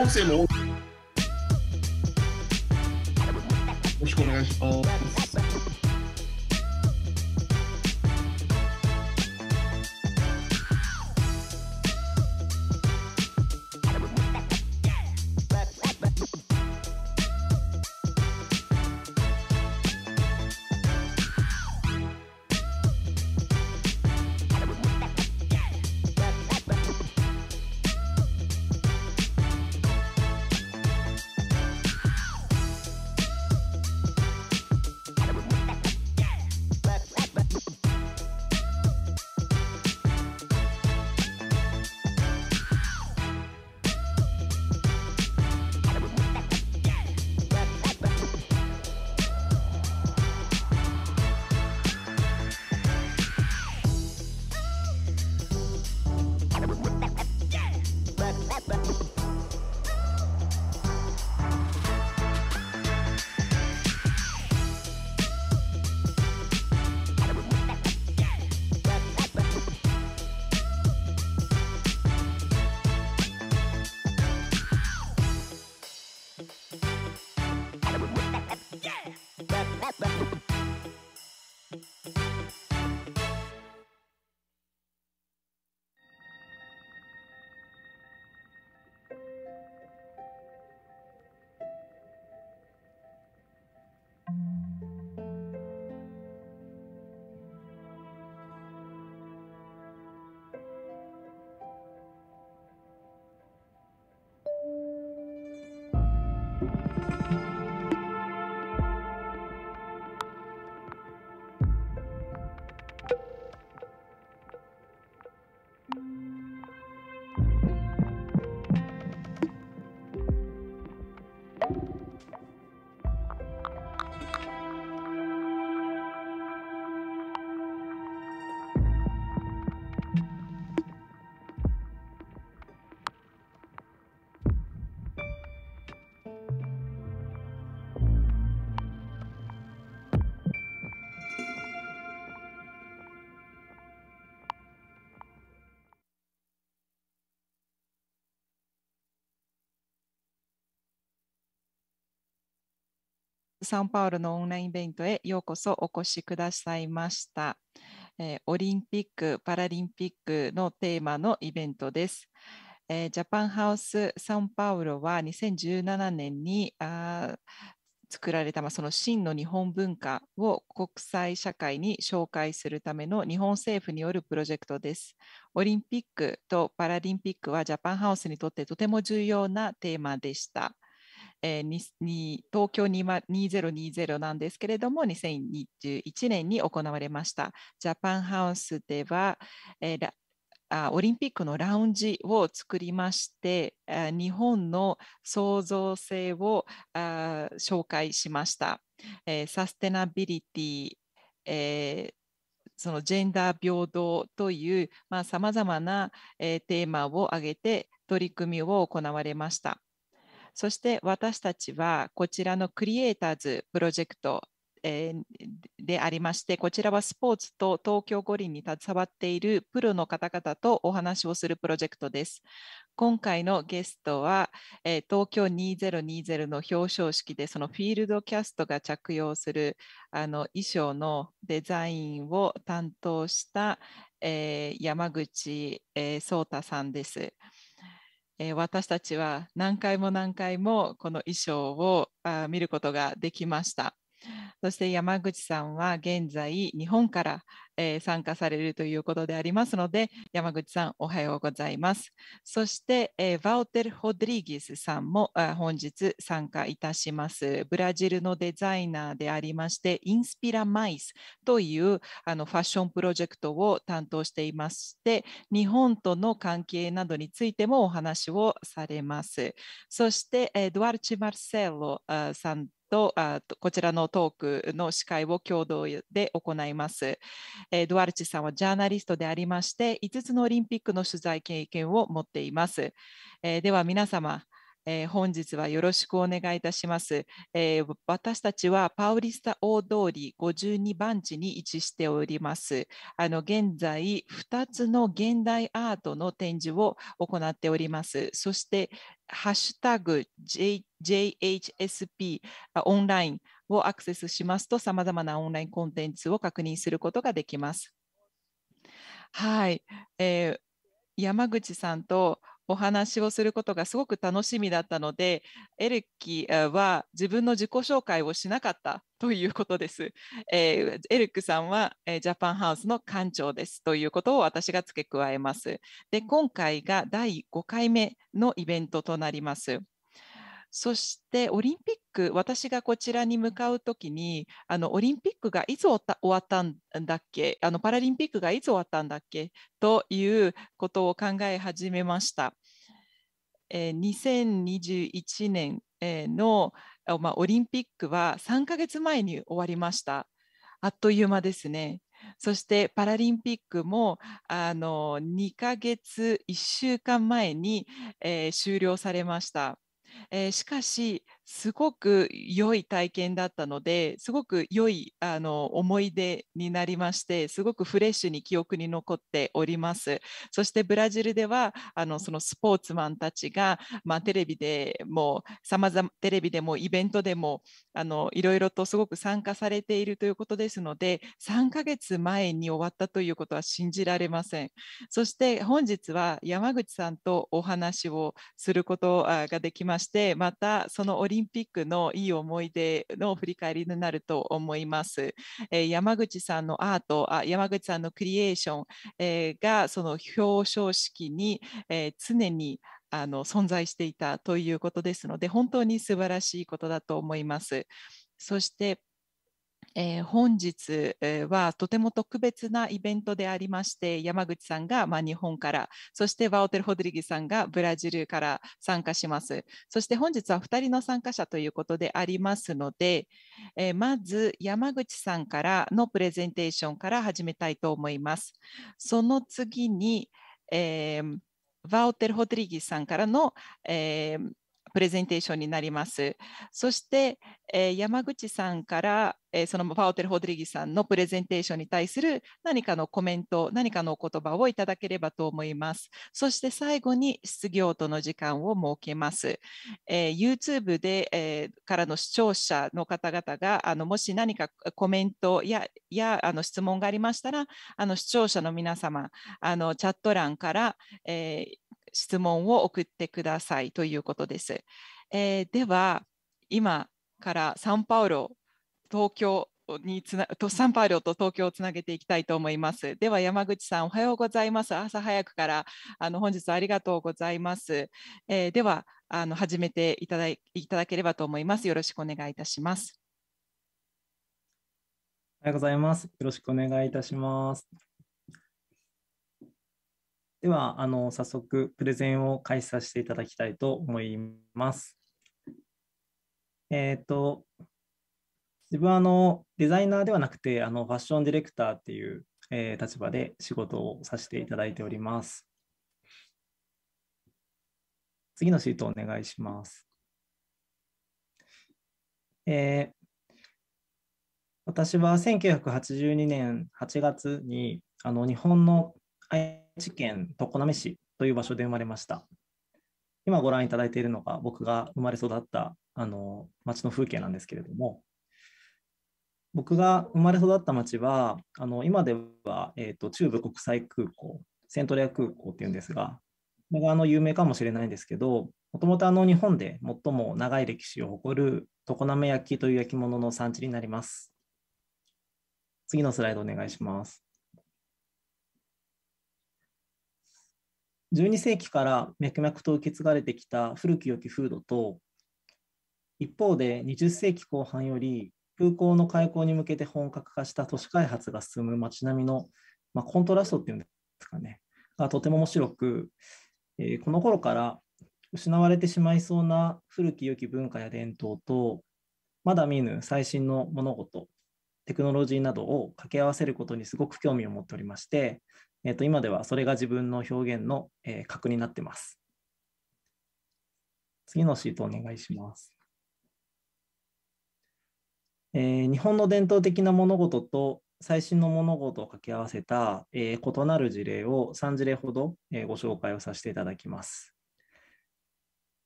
ou você não é サンパウロのオンラインイベントへようこそお越しくださいました。えオリンピック・パラリンピックのテーマのイベントです。えジャパンハウス・サンパウロは2017年にあ作られた、まあ、その真の日本文化を国際社会に紹介するための日本政府によるプロジェクトです。オリンピックとパラリンピックはジャパンハウスにとってとても重要なテーマでした。えー、にに東京2020なんですけれども、2021年に行われました。ジャパンハウスでは、えーオリンピックのラウンジを作りまして日本の創造性を紹介しました、えー、サステナビリティ、えー、そのジェンダー平等というさまざ、まな、えー、テーマを挙げて取り組みを行われましたそして私たちはこちらのクリエイターズプロジェクトでありまして、こちらはスポーツと東京五輪に携わっているプロの方々とお話をするプロジェクトです。今回のゲストは、東京2020の表彰式で、そのフィールドキャストが着用するあの衣装のデザインを担当した、山口、え聡太さんです。えー、私たちは何回も何回もこの衣装をあ見ることができました。そして山口さんは現在日本から、えー、参加されるということでありますので山口さんおはようございますそして、えー、バウテル・ホドリギスさんも本日参加いたしますブラジルのデザイナーでありましてインスピラ・マイスというあのファッションプロジェクトを担当していまして日本との関係などについてもお話をされますそして、えー、ドワルチ・マルセロさんとあこちらのトークの司会を共同で行います、えー、ドワルチさんはジャーナリストでありまして5つのオリンピックの取材経験を持っています、えー、では皆様えー、本日はよろしくお願いいたします、えー、私たちはパウリスタ大通り52番地に位置しております。あの現在2つの現代アートの展示を行っております。そしてハッシュタグ JHSP オンラインをアクセスしますと、さまざまなオンラインコンテンツを確認することができます。はい、えー、山口さんとお話をすることがすごく楽しみだったので、エルキは自分の自己紹介をしなかったということです。えー、エルクさんは、えー、ジャパンハウスの館長ですということを私が付け加えます。で、今回が第5回目のイベントとなります。そしてオリンピック、私がこちらに向かうときにあの、オリンピックがいつ終わったんだっけあの、パラリンピックがいつ終わったんだっけということを考え始めました。えー、2021年の、まあ、オリンピックは3ヶ月前に終わりました。あっという間ですね。そしてパラリンピックもあの2ヶ月1週間前に、えー、終了されました。えー、しかしすごく良い体験だったのですごく良いあの思い出になりましてすごくフレッシュに記憶に残っておりますそしてブラジルではあのそのスポーツマンたちが、まあ、テレビでもさまざまテレビでもイベントでもあのいろいろとすごく参加されているということですので3ヶ月前に終わったということは信じられませんそして本日は山口さんとお話をすることができましてまたそのオリリンピックのいい思い出の振り返りになると思います。えー、山口さんのアートあ、山口さんのクリエーション、えー、がその表彰式に、えー、常にあの存在していたということですので、本当に素晴らしいことだと思います。そしてえー、本日はとても特別なイベントでありまして、山口さんがま日本から、そしてワオテル・ホドリギさんがブラジルから参加します。そして本日は2人の参加者ということでありますので、えー、まず山口さんからのプレゼンテーションから始めたいと思います。その次に、えー、ワオテル・ホドリギさんからの、えープレゼンテーションになります。そして、えー、山口さんから、えー、そのパオテル・ホドリギさんのプレゼンテーションに対する何かのコメント、何かのお言葉をいただければと思います。そして最後に質疑応答の時間を設けます。えー、YouTube で、えからの視聴者の方々があのもし何かコメントややあの質問がありましたら、あの視聴者の皆様、あのチャット欄から、えー質問を送ってくださいということです。えー、では、今からサンパウロ、東京につなとサンパウロと東京をつなげていきたいと思います。では山口さんおはようございます。朝早くからあの本日ありがとうございます。えー、ではあの始めていただいいただければと思います。よろしくお願いいたします。おはようございます。よろしくお願いいたします。では、あの早速、プレゼンを開始させていただきたいと思います。えっ、ー、と、自分はあのデザイナーではなくて、あのファッションディレクターっていう、えー、立場で仕事をさせていただいております。次のシートお願いします。えー、私は1982年8月にあの日本の IT 知県常滑市という場所で生まれました。今ご覧いただいているのが僕が生まれ育ったあの町の風景なんですけれども、僕が生まれ育った町は、あの今では、えーと、中部国際空港、セントレア空港っていうんですが、これがあの有名かもしれないんですけど、もともと日本で最も長い歴史を誇る常滑焼という焼き物の産地になります。次のスライドお願いします。12世紀から脈々と受け継がれてきた古き良き風土と一方で20世紀後半より空港の開港に向けて本格化した都市開発が進む街並みの、まあ、コントラストっていうんですかねがとても面白く、えー、この頃から失われてしまいそうな古き良き文化や伝統とまだ見ぬ最新の物事テクノロジーなどを掛け合わせることにすごく興味を持っておりましてえっと、今ではそれが自分の表現の、えー、核になってます。次のシートお願いします。えー、日本の伝統的な物事と最新の物事を掛け合わせた、えー、異なる事例を3事例ほど、えー、ご紹介をさせていただきます。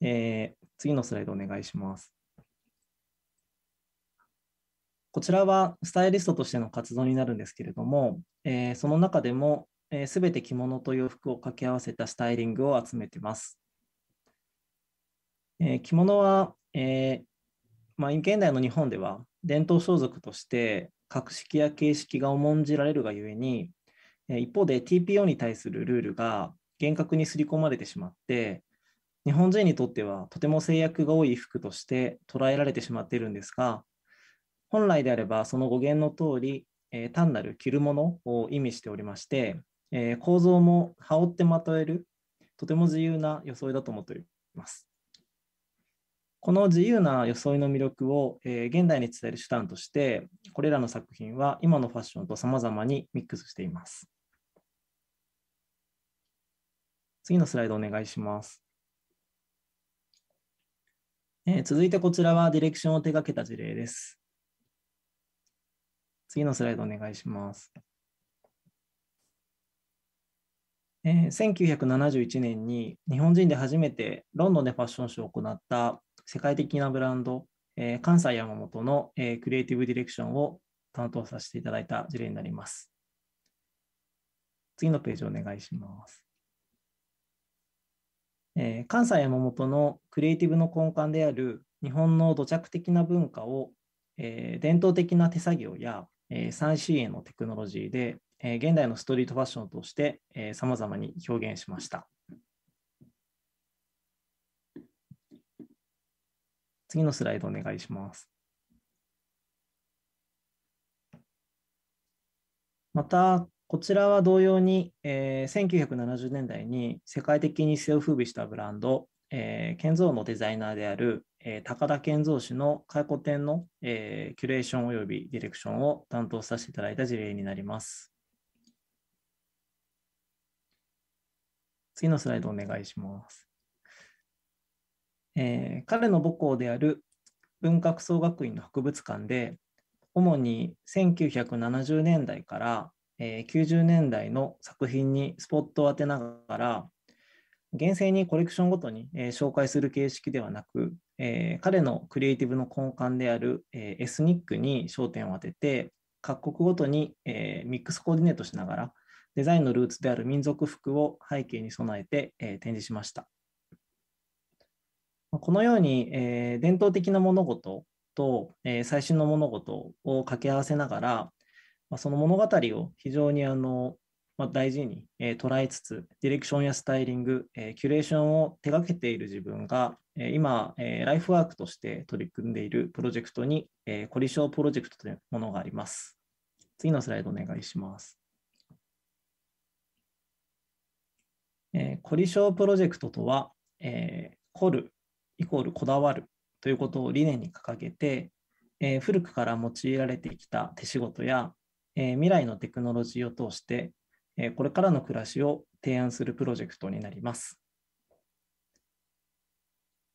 えー、次のスライドお願いします。こちらはスタイリストとしての活動になるんですけれども、えー、その中でもえ全て着物と洋服を掛け合わせたスタイリングを集めてます。えー、着物は、えー、まあ、現代の日本では伝統装束として格式や形式が重んじられるがゆえに、え一方で TPO に対するルールが厳格に刷り込まれてしまって、日本人にとってはとても制約が多い服として捉えられてしまっているんですが、本来であればその語源の通り、え単なる着るものを意味しておりまして、えー、構造も羽織ってまとえる、とても自由な装いだと思っています。この自由な装いの魅力を、えー、現代に伝える手段として、これらの作品は今のファッションとさまざまにミックスしています。次のスライドお願いします。えー、続いてこちらはディレクションを手掛けた事例です。次のスライドお願いします。えー、1971年に日本人で初めてロンドンでファッションショーを行った世界的なブランド、えー、関西山本の、えー、クリエイティブディレクションを担当させていただいた事例になります。次のページお願いします。えー、関西山本のクリエイティブの根幹である日本の土着的な文化を、えー、伝統的な手作業や、えー、3C へのテクノロジーでえ現代のストリートファッションとして、え様々に表現しました。次のスライドお願いします。また、こちらは同様に、えー、1970年代に世界的に一世を風靡したブランド、えー、建造のデザイナーである、えー、高田建造氏の回顧展の、えー、キュレーションおよびディレクションを担当させていただいた事例になります。次のスライドお願いします。えー、彼の母校である文学総学院の博物館で、主に1970年代から、えー、90年代の作品にスポットを当てながら、厳正にコレクションごとに、えー、紹介する形式ではなく、えー、彼のクリエイティブの根幹である、えー、エスニックに焦点を当てて、各国ごとに、えミックスコーディネートしながら、デザインのルーツである民族服を背景に備えて、え展示しました。このように、え伝統的な物事と、え最新の物事を掛け合わせながら、まその物語を非常にあの、ま大事に、え捉えつつ、ディレクションやスタイリング、えキュレーションを手掛けている自分が、え今、えライフワークとして取り組んでいるプロジェクトに、えー、コリショープロジェクトというものがあります。次のスライドお願いします。えー、凝りープロジェクトとは、えー、凝るイコールこだわるということを理念に掲げて、えー、古くから用いられてきた手仕事や、え未来のテクノロジーを通して、えこれからの暮らしを提案するプロジェクトになります。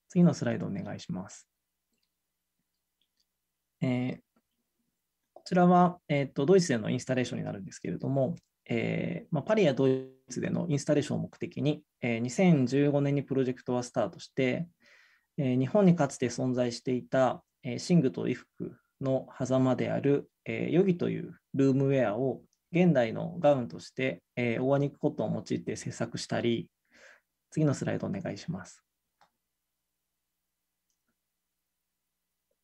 次のスライドお願いします。えこちらは、えーと、とドイツでのインスタレーションになるんですけれども、えー、まあ、パリやドイツでのインスタレーションを目的に、えー、2015年にプロジェクトはスタートして、えー、日本にかつて存在していた、えー、寝具と衣服の狭間である、えー、ヨギというルームウェアを現代のガウンとして、えー、オーガニックコットンを用いて制作したり、次のスライドお願いします。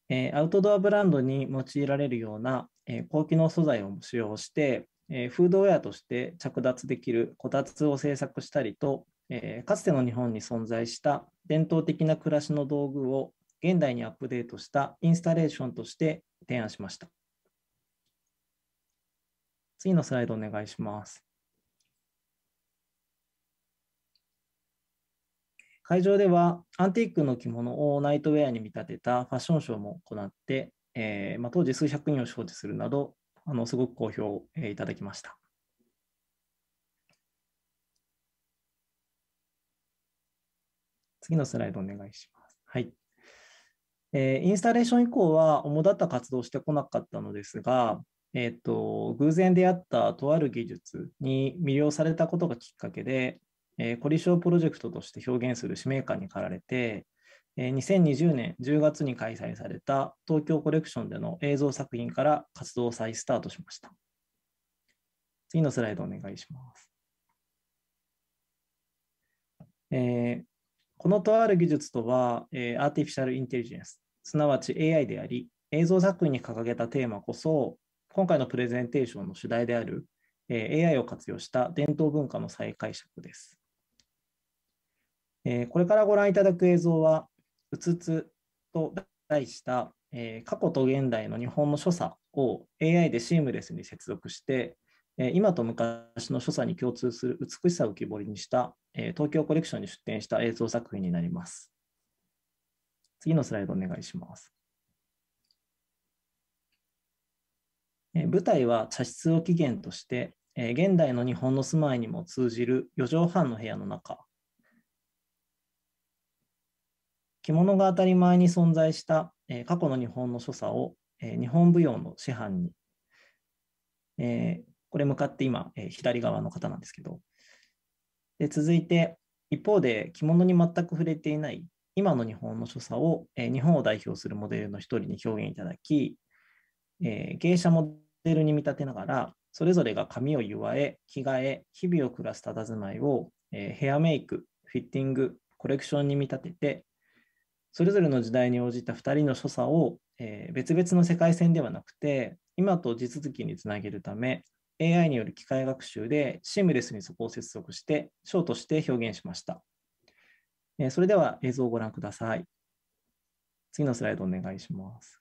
えー、アウトドアブランドに用いられるような、えー、高機能素材を使用して、えフードウェアとして着脱できるこたつを製作したりと、えかつての日本に存在した伝統的な暮らしの道具を現代にアップデートしたインスタレーションとして提案しました。次のスライドお願いします。会場ではアンティークの着物をナイトウェアに見立てたファッションショーも行って、えーまあ、当時数百人を招致するなどあのすごく好評、えいただきました。次のスライドお願いします。はい。えー、インスタレーション以降は主だった活動してこなかったのですが、えーと、と偶然出会ったとある技術に魅了されたことがきっかけで、えー、コリショープロジェクトとして表現する使命感に駆られて、2020年10月に開催された東京コレクションでの映像作品から活動再スタートしました。次のスライドお願いします。えー、このとある技術とは、えー、アーティフィシャルインテリジェンス、すなわち AI であり、映像作品に掲げたテーマこそ、今回のプレゼンテーションの主題である、えー、AI を活用した伝統文化の再解釈です。えー、これからご覧いただく映像は、うつつと題した、えー、過去と現代の日本の所作を AI でシームレスに接続して、えー、今と昔の所作に共通する美しさを浮き彫りにした、えー、東京コレクションに出展した映像作品になります。次のスライドお願いします。えー、舞台は茶室を起源として、えー、現代の日本の住まいにも通じる4畳半の部屋の中着物が当たり前に存在した、え過去の日本の所作を、え日本舞踊の師範に、えこれ向かって今、え左側の方なんですけど、で続いて、一方で着物に全く触れていない今の日本の所作を、え日本を代表するモデルの一人に表現いただき、え芸者モデルに見立てながら、それぞれが髪を結わえ、着替え、日々を暮らす佇まいを、えヘアメイク、フィッティング、コレクションに見立てて、それぞれの時代に応じた2人の所作を、えー、別々の世界線ではなくて今と地続きにつなげるため AI による機械学習でシームレスにそこを接続して章として表現しました、えー、それでは映像をご覧ください次のスライドお願いします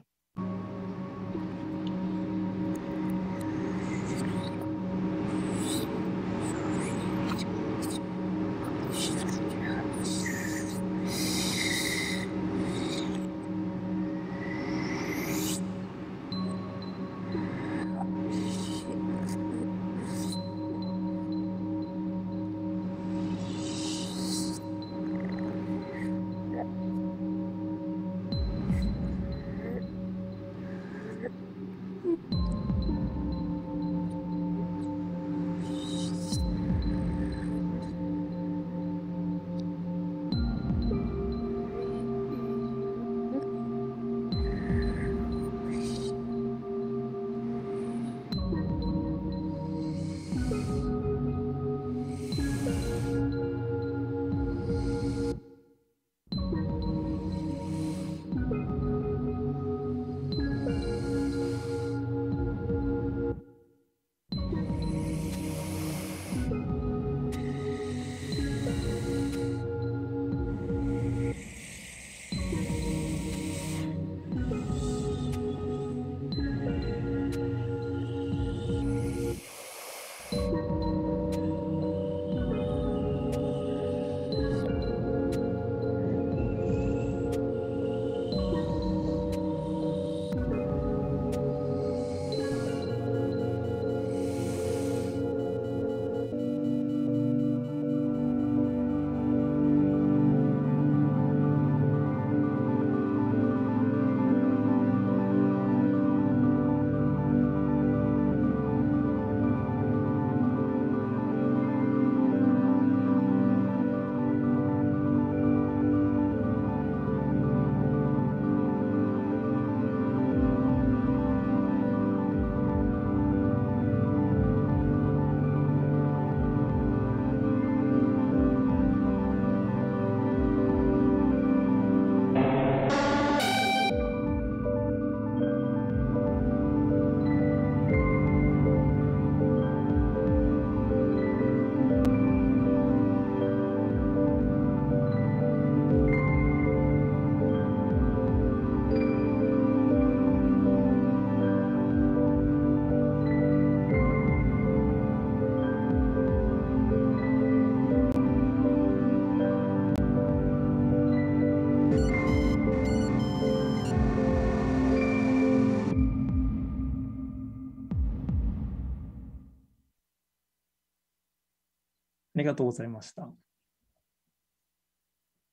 りがとうございました。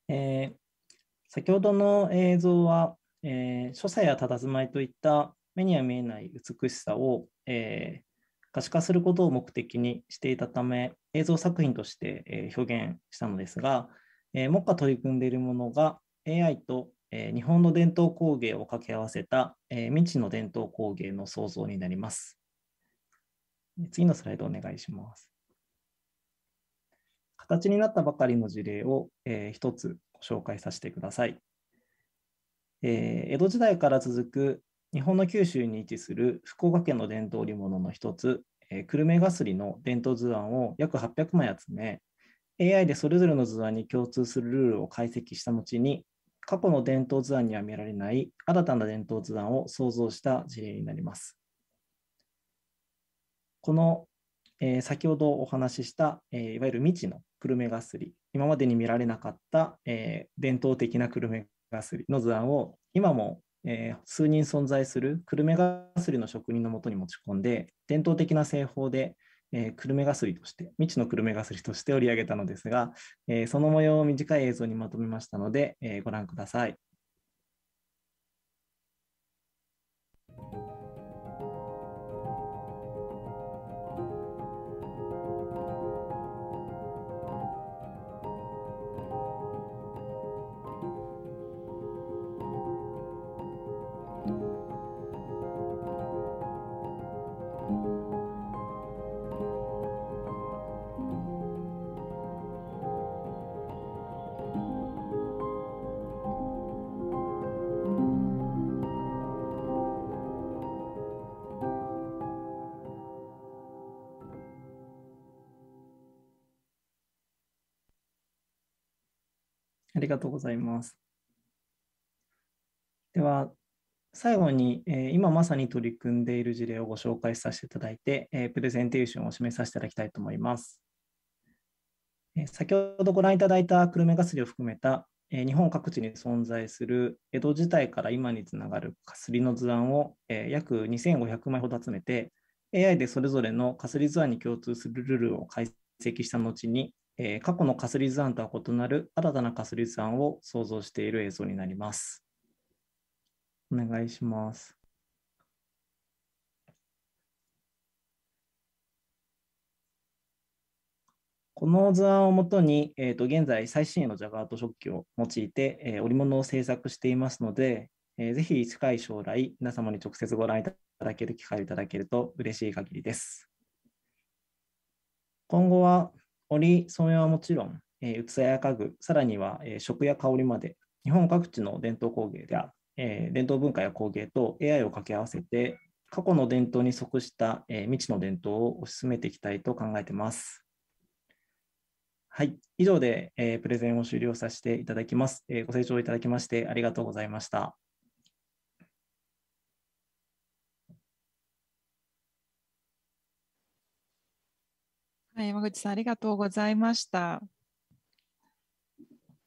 えー、先ほどの映像は、えー、所作や佇まいといった目には見えない美しさを、えー、可視化することを目的にしていたため映像作品として、えー、表現したのですが、えー、目下取り組んでいるものが AI と、えー、日本の伝統工芸を掛け合わせた、えー、未知の伝統工芸の創造になります。次のスライドお願いします。形になったばかりの事例を、えー、1つご紹介させてください、えー、江戸時代から続く日本の九州に位置する福岡県の伝統織物の一つ、えー、久留米がすりの伝統図案を約800枚集め AI でそれぞれの図案に共通するルールを解析した後に過去の伝統図案には見られない新たな伝統図案を想像した事例になります。この、えー、先ほどお話しした、えー、いわゆる未知のクルメガスリ今までに見られなかった、えー、伝統的なクルメガスリの図案を今も、えー、数人存在するクルメガスリの職人のもとに持ち込んで伝統的な製法で、えー、クルメガスリとして未知のクルメガスリとして織り上げたのですが、えその模様を短い映像にまとめましたので、えご覧ください。ありがとうございます。では、最後に、え今まさに取り組んでいる事例をご紹介させていただいて、えプレゼンテーションを示させていただきたいと思います。え先ほどご覧いただいた久留米ガスリを含めた、え日本各地に存在する江戸時代から今につながるかすりの図案を、え約2500枚ほど集めて、AI でそれぞれのかすり図案に共通するルールを解析した後に、えー、過去のカスリ図案とは異なる新たなカスリ図案を想像している映像になります。お願いします。この図案をもとに、えー、と現在最新のジャガート食器を用いて、えー、織物を制作していますので、えー、ぜひ近い将来皆様に直接ご覧いただける機会をいただけると嬉しい限りです。今後は織、染めはもちろん、えー、器や家具、さらには、えー、食や香りまで、日本各地の伝統工芸や、えー、伝統文化や工芸と AI を掛け合わせて、過去の伝統に即した、え未知の伝統を推し進めていきたいと考えてます。はい、以上で、えプレゼンを終了させていただきます、えご清聴いただきましてありがとうございました。山口さん、ありがとうございました。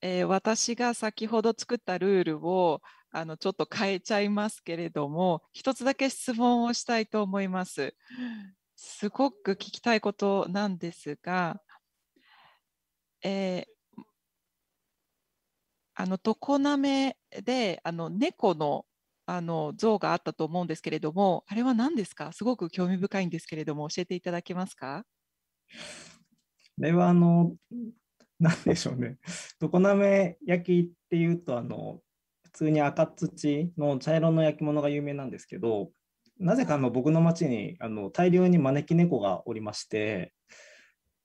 えー、私が先ほど作ったルールをあのちょっと変えちゃいますけれども、一つだけ質問をしたいと思います。すごく聞きたいことなんですが、えー、あの常滑であの猫のあの像があったと思うんですけれども、あれは何ですかすごく興味深いんですけれども、教えていただけますかあれはあの、なんでしょうね、常滑焼きっていうと、あの普通に赤土の茶色の焼き物が有名なんですけど、なぜかあの僕の町にあの大量に招き猫がおりまして、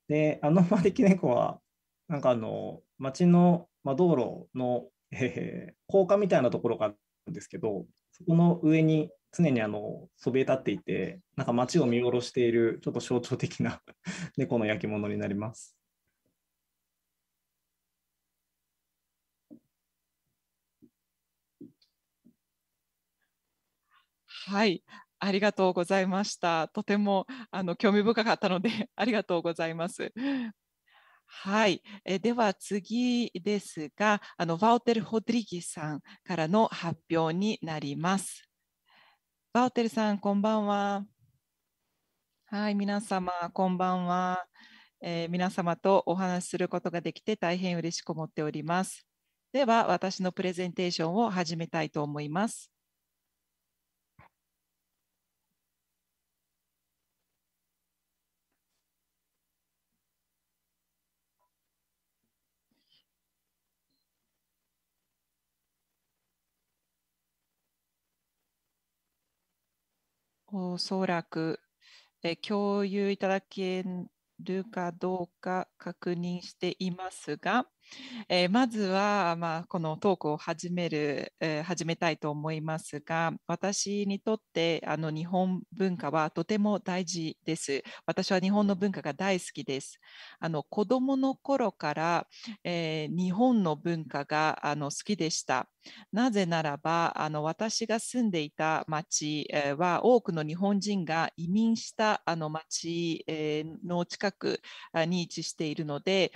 であの招き猫は、なんかあの町の、ま道路の、えー、高架みたいなところがあるんですけど、そこの上に常にあのそびえ立っていて、なんか街を見下ろしている、ちょっと象徴的な 猫の焼き物になります。はい、ありがとうございました。とてもあの興味深かったので ありがとうございます。はい、えでは次ですが、あのワウテル・ホドリギさんからの発表になります。バーテルさん、こんばんは。はい、皆様、こんばんは。えー、皆様とお話しすることができて大変嬉しく思っております。では、私のプレゼンテーションを始めたいと思います。おそらく、え共有いただけるかどうか確認していますが、えー、まずは、まあ、このトークを始める、えー、始めたいと思いますが、私にとってあの日本文化はとても大事です。私は日本の文化が大好きです。あの子供の頃から、えー、日本の文化があの好きでした。なぜならば、あの私が住んでいた町は多くの日本人が移民したあの町の近くに位置しているので、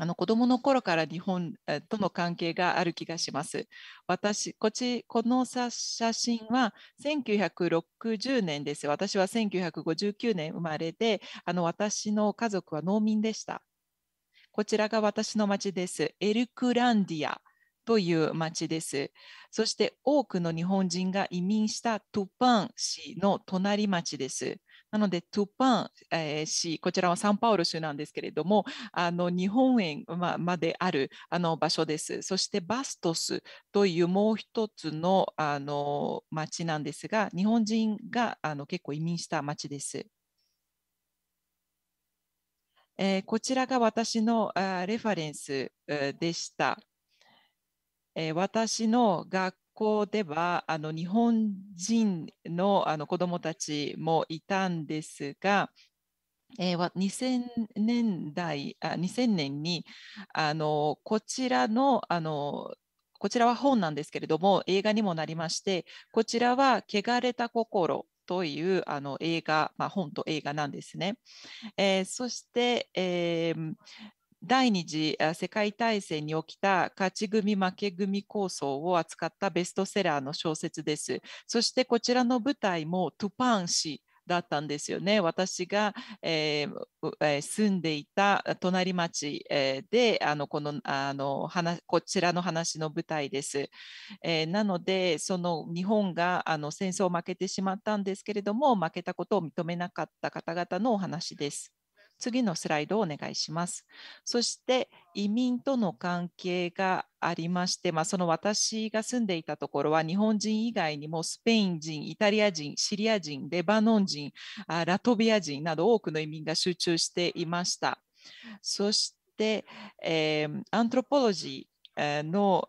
あの子供の頃から日本との関係がある気がします。私こっちこの写真は1960年です。私は1959年生まれで、あの私の家族は農民でした。こちらが私の町です。エルクランディアという町です。そして多くの日本人が移民したトゥパン市の隣町です。なので、トゥパン、えー、市、こちらはサンパウロ州なんですけれども、あの日本円ままであるあの場所です。そして、バストスというもう一つのあの町なんですが、日本人があの結構移民した町です。えー、こちらが私のあレファレンスでした。え私の学校ではあの日本人のあの子どもたちもいたんですが、えー、2000年代あ2000年にあのこちらのあのこちらは本なんですけれども映画にもなりましてこちらは「汚れた心」というあの映画、まあ、本と映画なんですね。えー、そして、えー第二次世界大戦に起きた勝ち組負け組構想を扱ったベストセラーの小説です。そしてこちらの舞台もトゥパン氏だったんですよね。私が、えー、住んでいた隣町、であのこのあの話こちらの話の舞台です。えー、なのでその日本があの戦争を負けてしまったんですけれども負けたことを認めなかった方々のお話です。次のスライドをお願いします。そして移民との関係がありまして、まあ、その私が住んでいたところは日本人以外にもスペイン人、イタリア人、シリア人、レバノン人、ラトビア人など多くの移民が集中していました。そして、えー、アントロポロジーの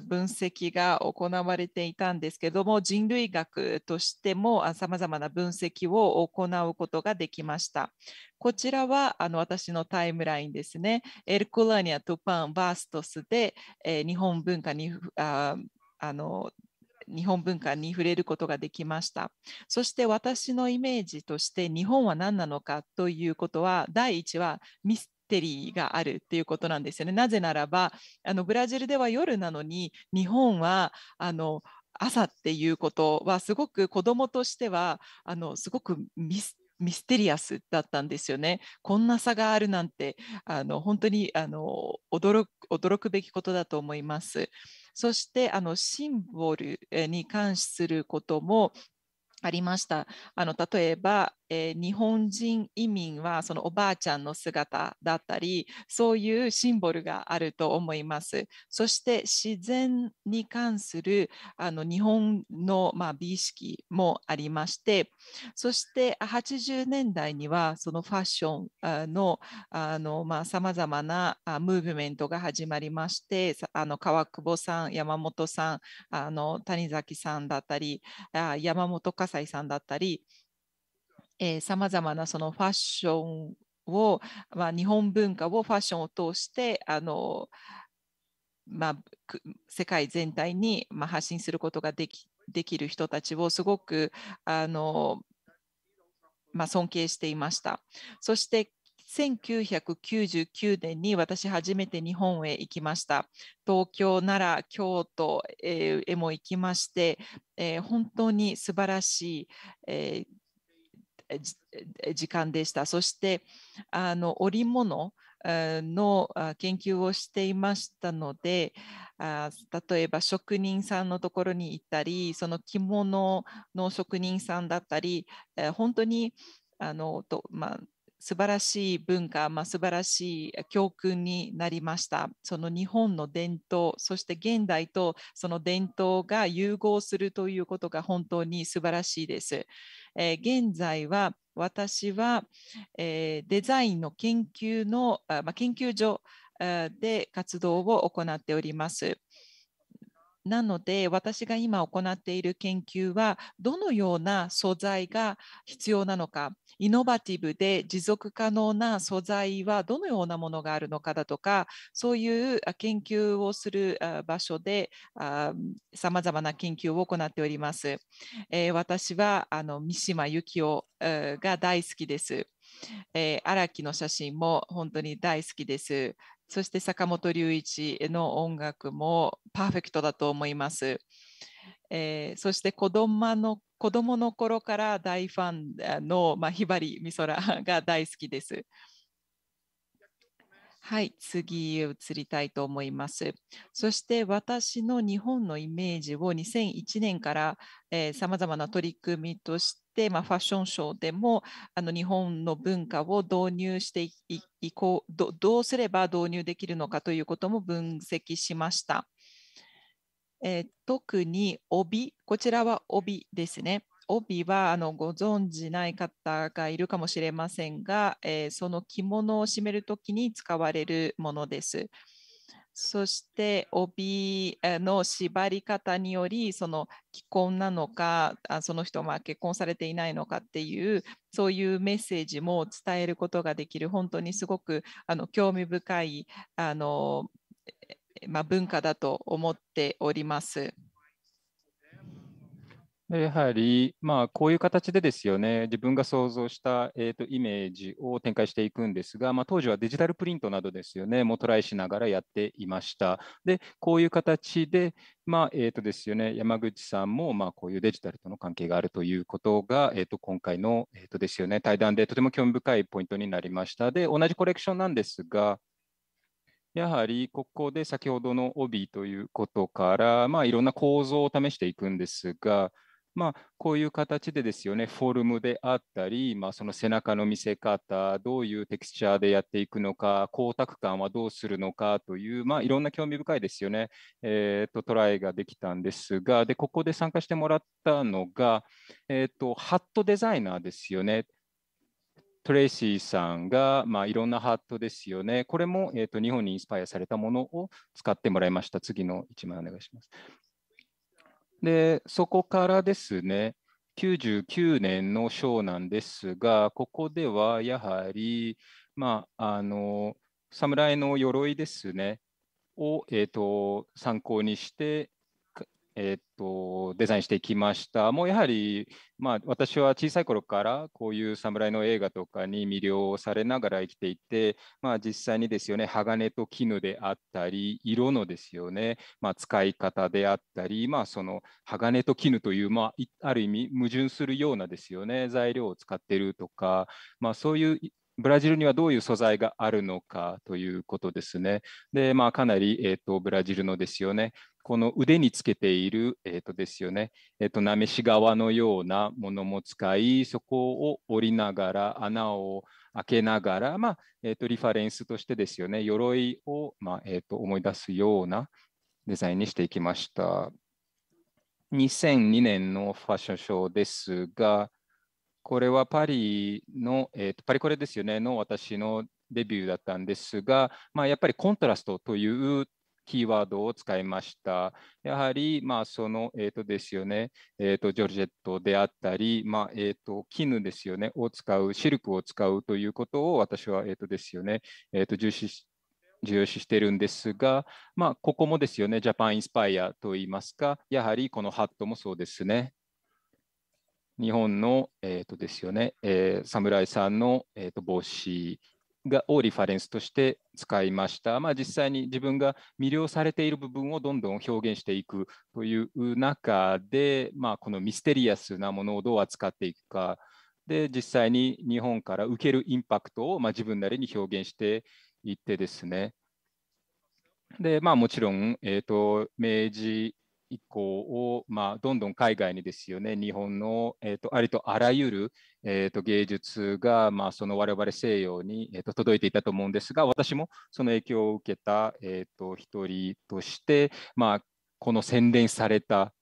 分析が行われていたんですけども人類学としてもさまざまな分析を行うことができました。こちらはあの私のタイムラインですね。エルコラニア・トパン・バーストスで、えー、日本文化にああの日本文化に触れることができました。そして私のイメージとして日本は何なのかということは第1はミステリーがあるっていうことなんですよね。なぜならばあのブラジルでは夜なのに日本はあの朝っていうことはすごく子供としてはあのすごくミスミステリアスだったんですよね。こんな差があるなんてあの本当にあの驚くべきことだと思います。そしてあのシンボルに関することもありましたあの例えば、えー、日本人移民はそのおばあちゃんの姿だったりそういうシンボルがあると思いますそして自然に関するあの日本の、まあ、美意識もありましてそして80年代にはそのファッションのさまざ、まあ、なムーブメントが始まりましてあの川久保さん山本さんあの谷崎さんだったり山本笠サさんだったり、さまざまなそのファッションを、まあ、日本文化をファッションを通してあの、まあ、世界全体に、まあ、発信することができできる人たちをすごくあの、まあ、尊敬していました。そして1999年に私初めて日本へ行きました。東京、奈良、京都へも行きまして、えー、本当に素晴らしい、えー、時間でした。そしてあの織物の研究をしていましたので例えば職人さんのところに行ったりその着物の職人さんだったり本当にあのと、まあ、素晴らしい文化、まあ、素晴らしい教訓になりました。その日本の伝統、そして現代とその伝統が融合するということが本当に素晴らしいです。えー、現在は私は、えー、デザインの研究の、まあ、研究所で活動を行っております。なので私が今行っている研究はどのような素材が必要なのかイノバティブで持続可能な素材はどのようなものがあるのかだとかそういう研究をする場所でさまざまな研究を行っております。えー、私はあの三島由紀夫が大好きです。えー、荒木の写真も本当に大好きです。そして坂本龍一の音楽もパーフェクトだと思います。えー、そして子供の子供の頃から大ファンの、まあ、ひばりみそらが大好きです。はい、次移りたいと思います。そして私の日本のイメージを2001年からさまざまな取り組みとし、まあ、ファッションショーでもあの日本の文化を導入していこうどうすれば導入できるのかということも分析しました。えー、特に帯こちらは帯ですね。帯はあのご存じない方がいるかもしれませんが、えー、その着物を締めるときに使われるものです。そして帯の縛り方によりその既婚なのかその人は結婚されていないのかっていうそういうメッセージも伝えることができる本当にすごくあの興味深いあの、まあ、文化だと思っております。でやはり、まあ、こういう形でですよね、自分が想像した、えーと、イメージを展開していくんですが、まあ、当時はデジタルプリントなどですよね、もトライしながらやっていました。で、こういう形で、まあ、えーとですよね、山口さんも、まあ、こういうデジタルとの関係があるということが、えーと、と今回の、えーとですよね、対談でとても興味深いポイントになりました。で、同じコレクションなんですが、やはりここで先ほどの帯ということから、まあ、いろんな構造を試していくんですが、まあ、こういう形でですよね、フォルムであったり、まあ、その背中の見せ方、どういうテクスチャーでやっていくのか、光沢感はどうするのかという、まあ、いろんな興味深いですよね、えーと、トライができたんですが、でここで参加してもらったのが、えーと、ハットデザイナーですよね。トレイシーさんが、まあ、いろんなハットですよね。これも、えーと、日本にインスパイアされたものを使ってもらいました。次の1枚お願いします。で、そこからですね、99年の章なんですが、ここではやはり、まあ、あの侍の鎧ですねを、えーと、と参考にして、えー、っとデザインしてきました。もうやはり、まあ、私は小さい頃からこういう侍の映画とかに魅了されながら生きていて、まあ、実際にですよね鋼と絹であったり色のですよね、まあ、使い方であったり、まあ、その鋼と絹という、まあ、ある意味矛盾するようなですよね材料を使っているとか、まあ、そういうブラジルにはどういう素材があるのかということですね。で、まあ、かなり、えーと、ブラジルのですよね、この腕につけている、えーとですよねえーと、なめし側のようなものも使い、そこを折りながら、穴を開けながら、まあえーと、とリファレンスとしてですよね、鎧を、まあえー、と思い出すようなデザインにしていきました。2002年のファッションショーですが、これはパリの、えー、パリコレですよね、の私のデビューだったんですが、まあ、やっぱりコントラストというキーワードを使いました。やはり、まあ、その、えっ、ー、とですよね、えっ、ー、と、ジョルジェットであったり、まあ、えっ、ー、と、絹ですよね、を使う、シルクを使うということを私は、えっ、とですよね、えっ、と、重視し、重視してるんですが、まあ、ここもですよね、ジャパンインスパイアといいますか、やはりこのハットもそうですね。日本の、えーとですよねえー、侍さんの、えーと、帽子がをリファレンスとして使いました。まあ、実際に自分が魅了されている部分をどんどん表現していくという中で、まあ、このミステリアスなものをどう扱っていくか。で実際に日本から受けるインパクトを、まあ、自分なりに表現していってですね。でまあ、もちろん、えーと明治以降を、まあ、どんどん海外にですよね、日本の、えーと、ありとあらゆる、えーと、芸術が、まあ、その我々西洋に、えーと、届いていたと思うんですが、私もその影響を受けた、えー、と一人として、まあ、この洗練された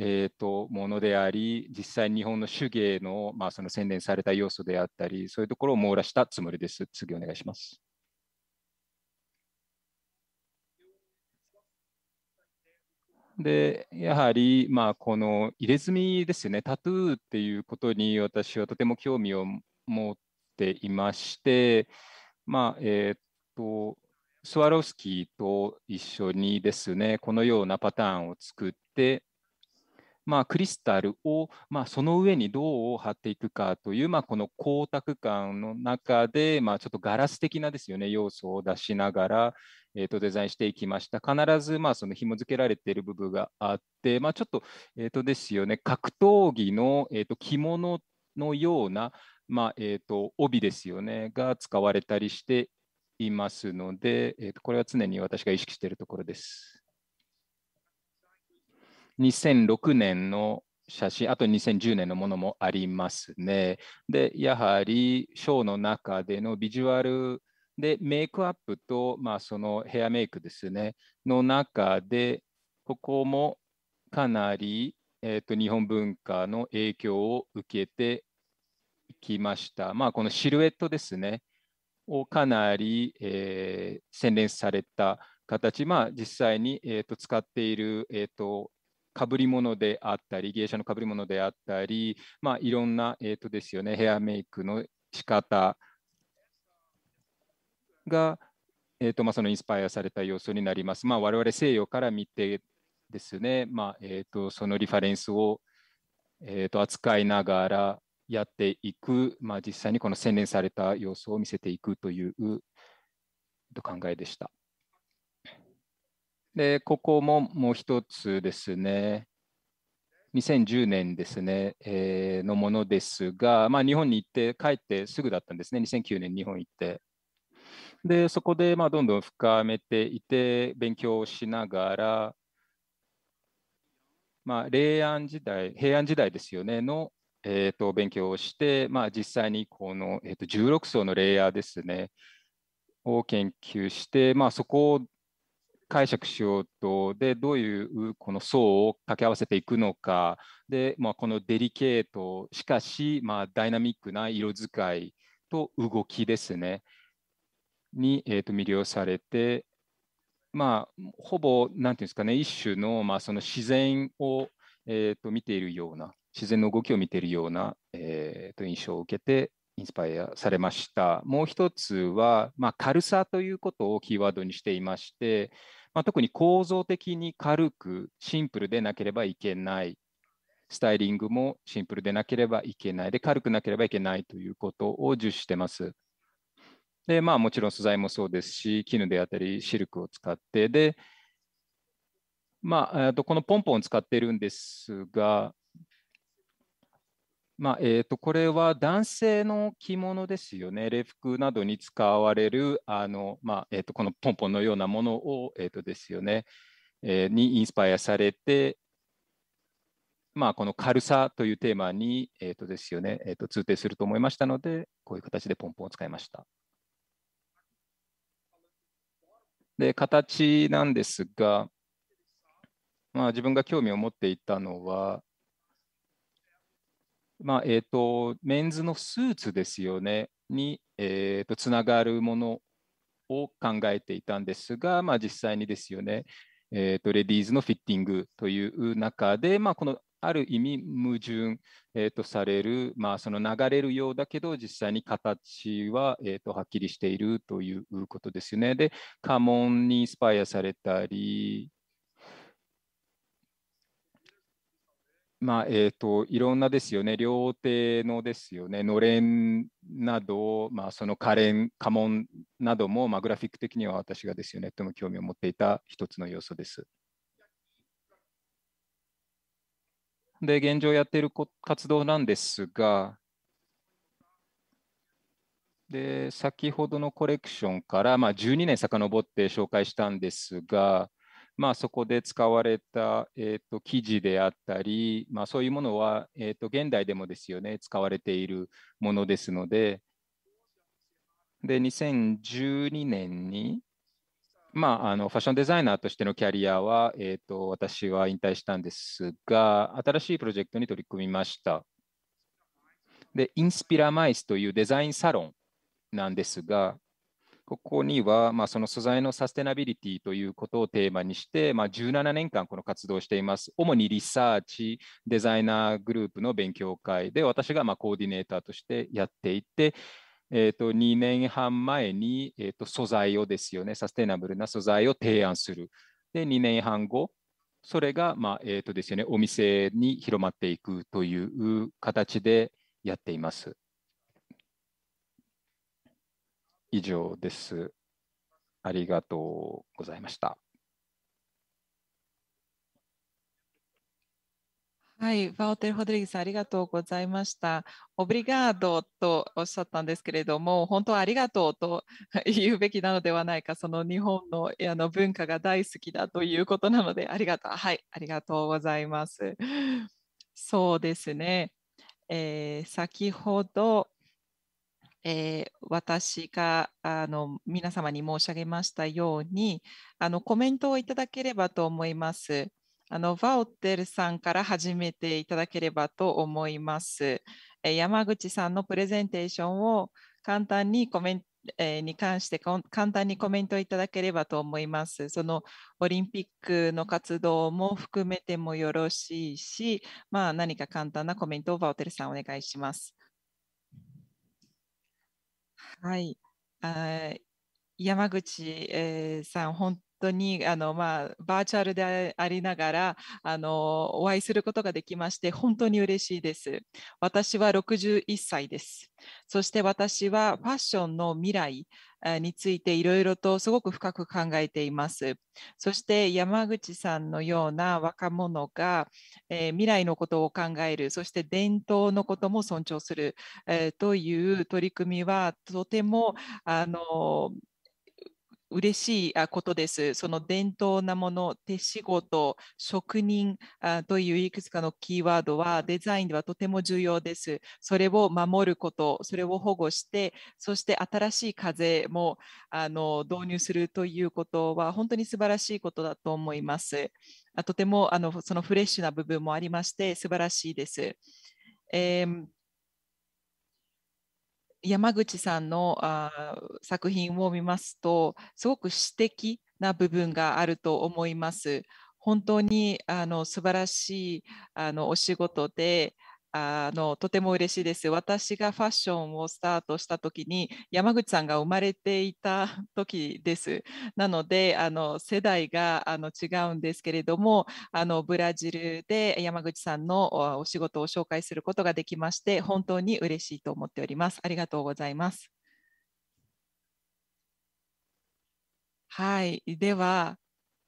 えーと、とものであり、実際日本の手芸の,、まあその洗練された要素であったり、そういうところを網羅したつもりです。次お願いします。でやはり、まあ、この入れ墨ですよねタトゥーっていうことに私はとても興味を持っていまして、まあえーっと、スワロフスキーと一緒にですねこのようなパターンを作って、まあ、クリスタルを、まあ、その上にどう貼っていくかという、まあ、この光沢感の中で、まあ、ちょっとガラス的なですよね要素を出しながら、えー、とデザインしていきました。必ずまあその紐付けられている部分があって、まあ、ちょっと,、えー、とですよね格闘技の、えー、と着物のような、まあえー、と帯ですよねが使われたりしていますので、えー、とこれは常に私が意識しているところです。2006年の写真、あと2010年のものもありますね。で、やはりショーの中でのビジュアルで、メイクアップと、まあ、そのヘアメイクですね、の中で、ここもかなり、えーと、日本文化の影響を受けてきました。まあ、このシルエットですね、をかなり、えー、洗練された形、まあ、実際に、えーと、使っている、えーと、とかぶり物であったり、芸者のかぶり物であったり、まあ、いろんな、えーとですよね、ヘアメイクの仕方が、えーとまあ、そのインスパイアされた要素になります。まあ、我々西洋から見てですね、まあえーと、そのリファレンスを、えーと、扱いながらやっていく、まあ、実際にこの洗練された様子を見せていくという考えでした。で、ここももう一つですね、2010年ですね、えー、のものですが、まあ、日本に行って帰ってすぐだったんですね、2009年日本行って。でそこでまあどんどん深めていて勉強しながら、まあ、霊安時代平安時代ですよねの、えー、と勉強をして、まあ、実際にこの、えー、と16層のレイヤーですねを研究して、まあ、そこを解釈しようとでどういうこの層を掛け合わせていくのかで、まあ、このデリケートしかし、まあ、ダイナミックな色使いと動きですねに、えー、と魅了されて、まあ、ほぼなんていうんですかね一種の,、まあその自然を、えー、と見ているような自然の動きを見ているような、えー、と印象を受けてインスパイアされました。もう一つは、まあ、軽さということをキーワードにしていまして、まあ、特に構造的に軽くシンプルでなければいけないスタイリングもシンプルでなければいけないで軽くなければいけないということを重視してます。で、まあ、もちろん素材もそうですし、絹であったり、シルクを使って、で、まあ、とこのポンポンを使っているんですが、まあえー、とこれは男性の着物ですよね、礼服などに使われるあの、まあえー、とこのポンポンのようなものを、えー、とですよね、えー、にインスパイアされて、まあ、この軽さというテーマに、えーとですよねえー、と通底すると思いましたので、こういう形でポンポンを使いました。で形なんですが、まあ、自分が興味を持っていたのは、まあえーと、メンズのスーツですよねに、えーと、つながるものを考えていたんですが、まあ、実際にですよね、えーと、とレディーズのフィッティングという中で、まあ、このある意味矛盾、えー、とされる、まあ、その流れるようだけど実際に形は、えー、とはっきりしているということですよね。で家紋にインスパイアされたり、まあえーと、いろんなですよね、料亭のですよね、のれんなど、まあ、その可憐、家紋なども、まあ、グラフィック的には私がですよね、とも興味を持っていた一つの要素です。で、現状やっている活動なんですが、で、先ほどのコレクションから、まあ、12年遡って紹介したんですが、まあ、そこで使われた、えーと、記事であったり、まあ、そういうものは、えーと、と現代でもですよね、使われているものですので、で2012年にまあ、あのファッションデザイナーとしてのキャリアは、えーと、私は引退したんですが、新しいプロジェクトに取り組みました。で、インスピラマイスというデザインサロンなんですが、ここには、まあ、その素材のサステナビリティということをテーマにして、まあ、17年間この活動をしています。主にリサーチ、デザイナーグループの勉強会で、私がまコーディネーターとしてやっていて、えーと、2年半前に、えーと、と素材をですよね、サステナブルな素材を提案する。で、2年半後、それが、まあえーとですよね、お店に広まっていくという形でやっています。以上です。ありがとうございました。はい、バオテル・ホドリゲスありがとうございました。オブリガードとおっしゃったんですけれども、本当はありがとうと 言うべきなのではないか、その日本のあの文化が大好きだということなので、ありがとう。はい、ありがとうございます。そうですね。えー、先ほど、えー、私があの皆様に申し上げましたようにあのコメントをいただければと思います。あのバオテルさんから始めていただければと思います。え山口さんのプレゼンテーションを簡単にコメントえに関して簡単にコメントいただければと思います。そのオリンピックの活動も含めてもよろしいし、まあ、何か簡単なコメントをバオテルさんお願いします。はい、あ山口、えー、さん、本当にあの、まあ、バーチャルでありながらあのお会いすることができまして本当に嬉しいです。私は61歳です。そして私はファッションの未来についていろいろとすごく深く考えています。そして山口さんのような若者が、えー、未来のことを考える、そして伝統のことも尊重する、えー、という取り組みはとてもあの嬉しいことです。その伝統なもの、手仕事、職人といういくつかのキーワードはデザインではとても重要です。それを守ること、それを保護して、そして新しい風もあの導入するということは本当に素晴らしいことだと思います。とてもあのそのフレッシュな部分もありまして素晴らしいです。えー山口さんのあ作品を見ますとすごく詩的な部分があると思います。本当にあの素晴らしいあのお仕事であのとても嬉しいです。私がファッションをスタートした時に山口さんが生まれていた時です。なのであの世代があの違うんですけれどもあのブラジルで山口さんのお仕事を紹介することができまして本当に嬉しいと思っております。ありがとうございます。はい、では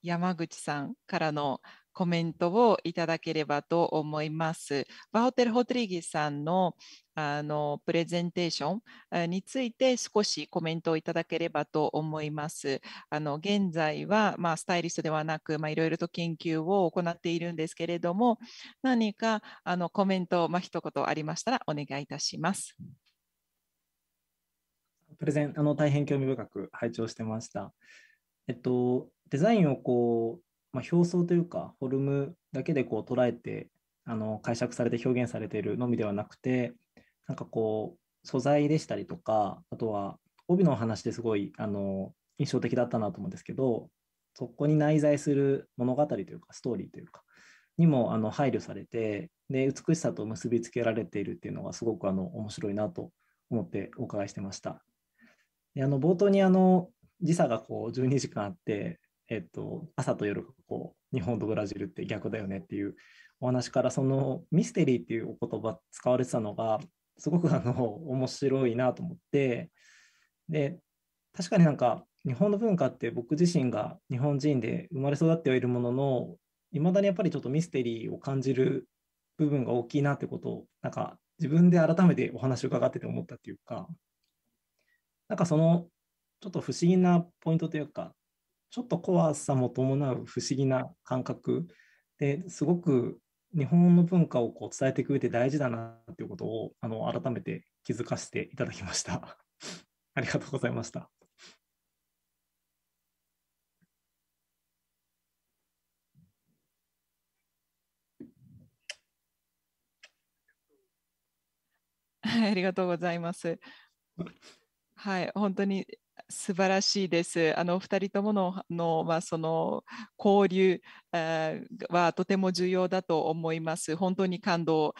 山口さんからのコメントをいただければと思います。バホテル・ホトリギさんのあのプレゼンテーションについて少しコメントをいただければと思います。あの現在は、まあ、スタイリストではなく、まあ、いろいろと研究を行っているんですけれども、何かあのコメント、まあ、一言ありましたらお願いいたします。プレゼンあの大変興味深く拝聴してました。えっと、デザインをこうまあ、表層というかフォルムだけでこう捉えてあの解釈されて表現されているのみではなくてなんかこう素材でしたりとかあとは帯の話ですごいあの印象的だったなと思うんですけどそこに内在する物語というかストーリーというかにもあの配慮されてで美しさと結びつけられているっていうのがすごくあの面白いなと思ってお伺いしてました。であの冒頭にあの時差がこう12時間あってえっと、朝と夜がこう日本とブラジルって逆だよねっていうお話からそのミステリーっていうお言葉使われてたのがすごくあの面白いなと思ってで確かになんか日本の文化って僕自身が日本人で生まれ育ってはいるもののいまだにやっぱりちょっとミステリーを感じる部分が大きいなってことをなんか自分で改めてお話を伺ってて思ったっていうかなんかそのちょっと不思議なポイントというかちょっと怖さも伴う不思議な感覚ですごく日本の文化をこう伝えてくれて大事だなということをあの改めて気づかせていただきました。ありがとうございました。はい、ありがとうございます。はい、本当に素晴らしいです。あのお二人とものの,、まあ、その交流はとても重要だと思います。本当に感動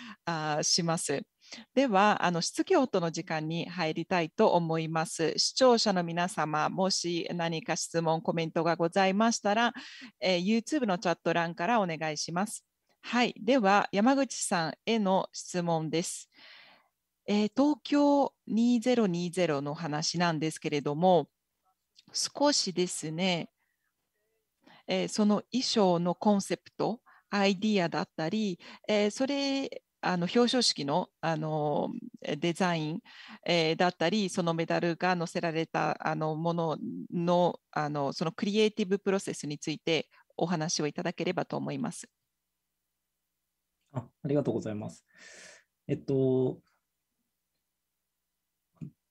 します。ではあの質疑応答の時間に入りたいと思います。視聴者の皆様、もし何か質問、コメントがございましたら、えー、YouTube のチャット欄からお願いします。はい、では山口さんへの質問です。えー、東京2020の話なんですけれども、少しですね、えー、その衣装のコンセプト、アイディアだったり、えー、それあの表彰式のあのデザイン、えー、だったり、そのメダルが載せられたあのもののあのそのクリエイティブプロセスについてお話をいただければと思います。あありがとうございます。えっと、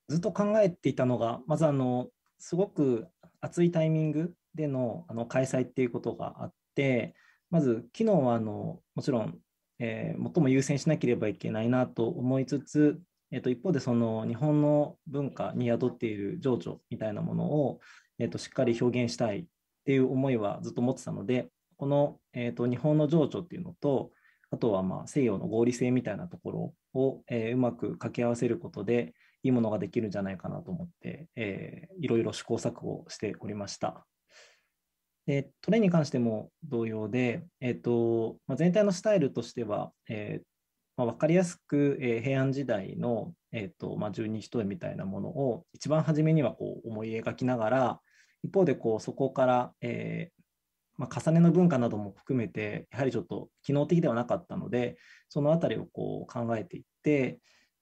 ずっと考えていたのが、まずあのすごく暑いタイミングでのあの開催っていうことがあって、まず機能はあのもちろん、えー、最も優先しなければいけないなと思いつつ、えー、と一方でその日本の文化に宿っている情緒みたいなものを、えー、としっかり表現したいっていう思いはずっと持ってたので、この、えー、と日本の情緒っていうのと、あとはまあ西洋の合理性みたいなところを、えー、うまく掛け合わせることで、いいものができるんじゃないかなと思って、えー、いろいろ試行錯誤しておりました。でトレイに関しても同様で、えーとまあ、全体のスタイルとしては、えーまあ、分かりやすく、えー、平安時代の、えーとまあ、十二人みたいなものを一番初めにはこう思い描きながら一方でこうそこから、えーまあ、重ねの文化なども含めてやはりちょっと機能的ではなかったのでそのあたりをこう考えていって、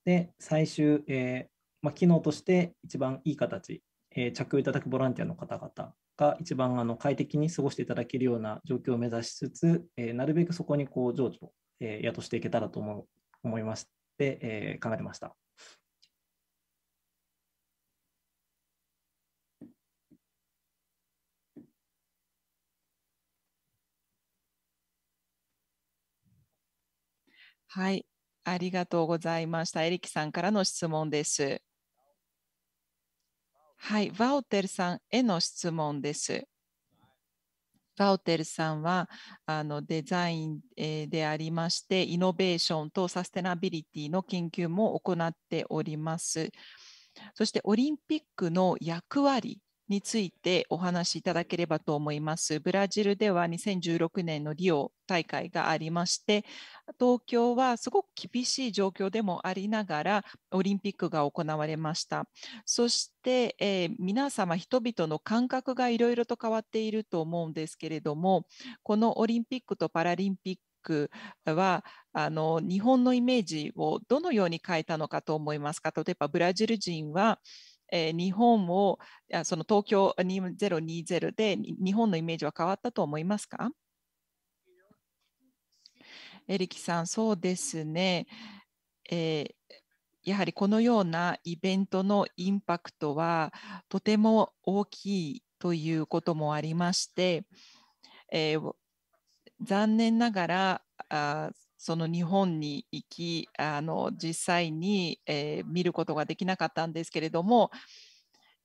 で、最終、えーまあ、機能として一番いい形、えー、着用いただくボランティアの方々が一番あの快適に過ごしていただけるような状況を目指しつつ、えー、なるべくそこにこう情緒を、えー、雇していけたらと思思いまして、えー、考えました。はい、ありがとうございました。エリキさんからの質問です。はい、バウテルさんへの質問です。バウテルさんはあのデザインでありまして、イノベーションとサステナビリティの研究も行っております。そしてオリンピックの役割についてお話しいただければと思います。ブラジルでは2016年のリオ大会がありまして、東京はすごく厳しい状況でもありながら、オリンピックが行われました。そして、えー、皆様、人々の感覚がいろいろと変わっていると思うんですけれども、このオリンピックとパラリンピックはあの日本のイメージをどのように変えたのかと思いますか例えばブラジル人はえー、日本をその東京2020で日本のイメージは変わったと思いますかエリキさん、そうですね、えー、やはりこのようなイベントのインパクトはとても大きいということもありまして、えー、残念ながらあその日本に行きあの実際に、えー、見ることができなかったんですけれども、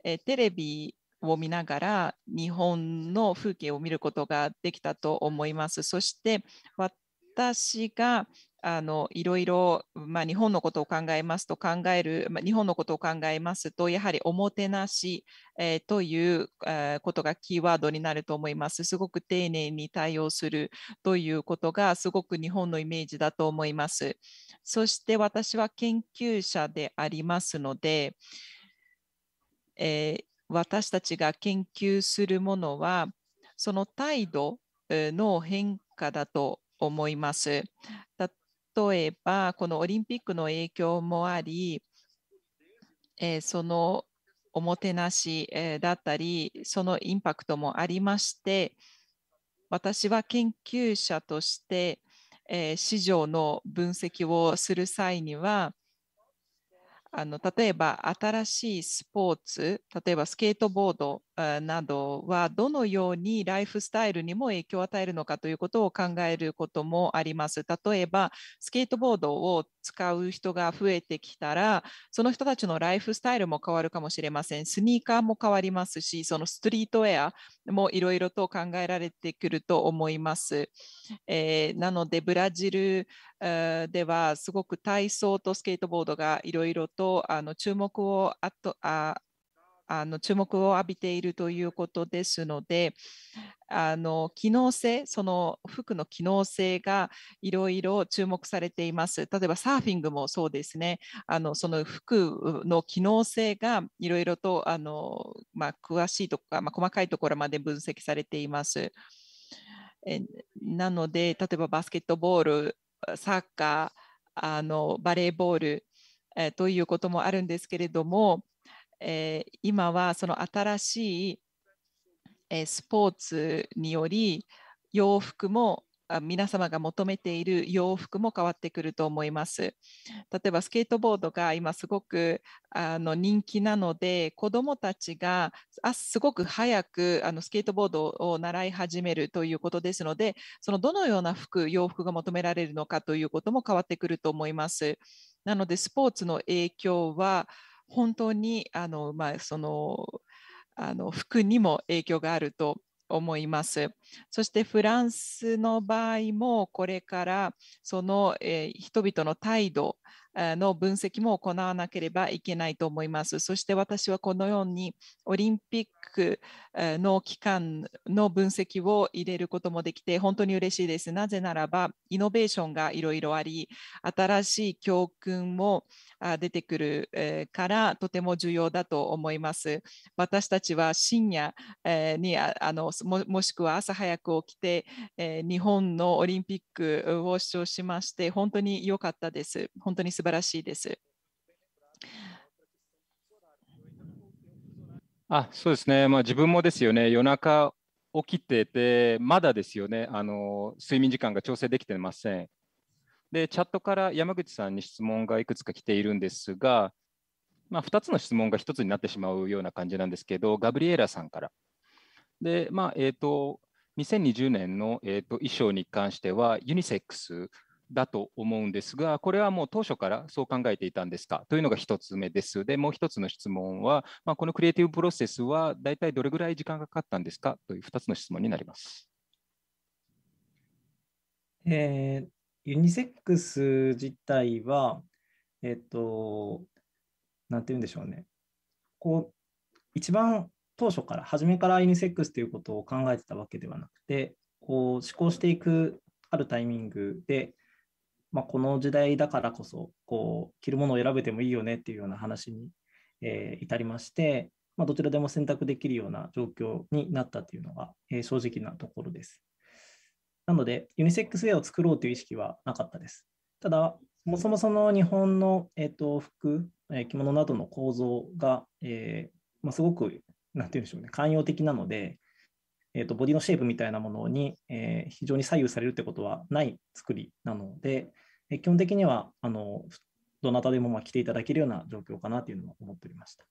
えー、テレビを見ながら日本の風景を見ることができたと思います。そして私があのいろいろ、まあ、日本のことを考えますと考える、まあ、日本のことを考えますとやはりおもてなし、えー、という、えー、ことがキーワードになると思いますすごく丁寧に対応するということがすごく日本のイメージだと思いますそして私は研究者でありますので、えー、私たちが研究するものはその態度の変化だと思います。例えばこのオリンピックの影響もあり、えー、そのおもてなし、えー、だったりそのインパクトもありまして私は研究者として、えー、市場の分析をする際にはあの例えば新しいスポーツ例えばスケートボードなどはどのようにライフスタイルにも影響を与えるのかということを考えることもあります。例えばスケートボードを使う人が増えてきたらその人たちのライフスタイルも変わるかもしれませんスニーカーも変わりますしそのストリートウェアもいろいろと考えられてくると思います、えー、なのでブラジルではすごく体操とスケートボードがいろいろとあの注目をあとああの注目を浴びているということですのであの機能性その服の機能性がいろいろ注目されています例えばサーフィングもそうですねあのその服の機能性がいろいろとあの、まあ、詳しいとか、まあ、細かいところまで分析されています。えなので例えばバスケットボールサッカーあのバレーボールえということもあるんですけれどもえー、今はその新しい、えー、スポーツにより洋服も皆様が求めている洋服も変わってくると思います。例えばスケートボードが今すごくあの人気なので子どもたちがあすごく早くあのスケートボードを習い始めるということですのでそのどのような服洋服が求められるのかということも変わってくると思います。なのでスポーツの影響は本当にあの、まあ、そのあの服にも影響があると思います。そしてフランスの場合もこれからその、えー、人々の態度の分析も行わなければいけないと思います。そして私はこのようにオリンピックの期間の分析を入れることもできて本当に嬉しいです。なぜならばイノベーションがいろいろあり新しい教訓も出てくるからとても重要だと思います。私たちは深夜にあのもしくは朝早く起きて日本のオリンピックを主張しまして本当に良かったです。本当に素晴らしいです。あそうですね、まあ、自分もですよね、夜中起きてて、まだですよねあの、睡眠時間が調整できてません。で、チャットから山口さんに質問がいくつか来ているんですが、まあ、2つの質問が1つになってしまうような感じなんですけど、ガブリエラさんから。で、まあえーと、2020年の、えーと衣装に関しては、ユニセックスだと思うんですが、これはもう当初からそう考えていたんですかというのが1つ目です。で、もう1つの質問は、まあ、このクリエイティブプロセスは大体どれぐらい時間がかかったんですかという2つの質問になります。えー、ユニセックス自体は、えっ、ー、と、なんて言うんでしょうね。こう、一番当初から、初めからユニセックスということを考えてたわけではなくて、こう、思考していくあるタイミングで、まあ、この時代だからこそこう着るものを選べてもいいよねっていうような話に、えー、至りまして、まあ、どちらでも選択できるような状況になったというのが、えー、正直なところです。なのでユニセックスウェアを作ろうという意識はなかったです。ただもそもその日本の、えーと、服、え着物などの構造が、えまあ、すごく何て言うんでしょうね寛容的なので、えーと、ボディのシェイプみたいなものに、え非常に左右されるってことはない作りなので、基本的にはあのどなたでもま来ていただけるような状況かなというのは思っておりました。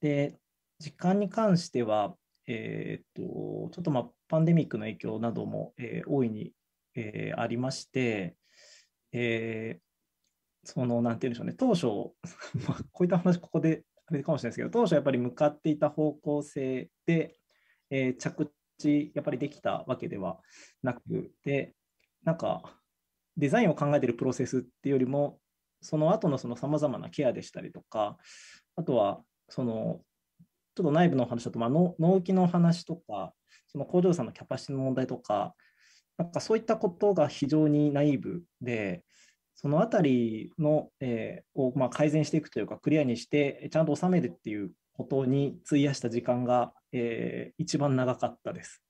で、時間に関しては、えー、っとちょっとまパンデミックの影響なども、えー、大いに、えー、ありまして、えその、なんて言うんでしょうね、当初、まあ、こういった話、ここであれかもしれないですけど、当初やっぱり向かっていた方向性で、え着地、やっぱりできたわけではなくて、なんか、デザインを考えてるプロセスっていうよりもその後のそのさまざまなケアでしたりとかあとはそのちょっと内部の話だと、まあ、納期の話とかその工場さんのキャパシティの問題とかなんかそういったことが非常にナイーブでその辺りの、えー、をまあ改善していくというかクリアにしてちゃんと収めるっていうことに費やした時間が、えー、一番長かったです。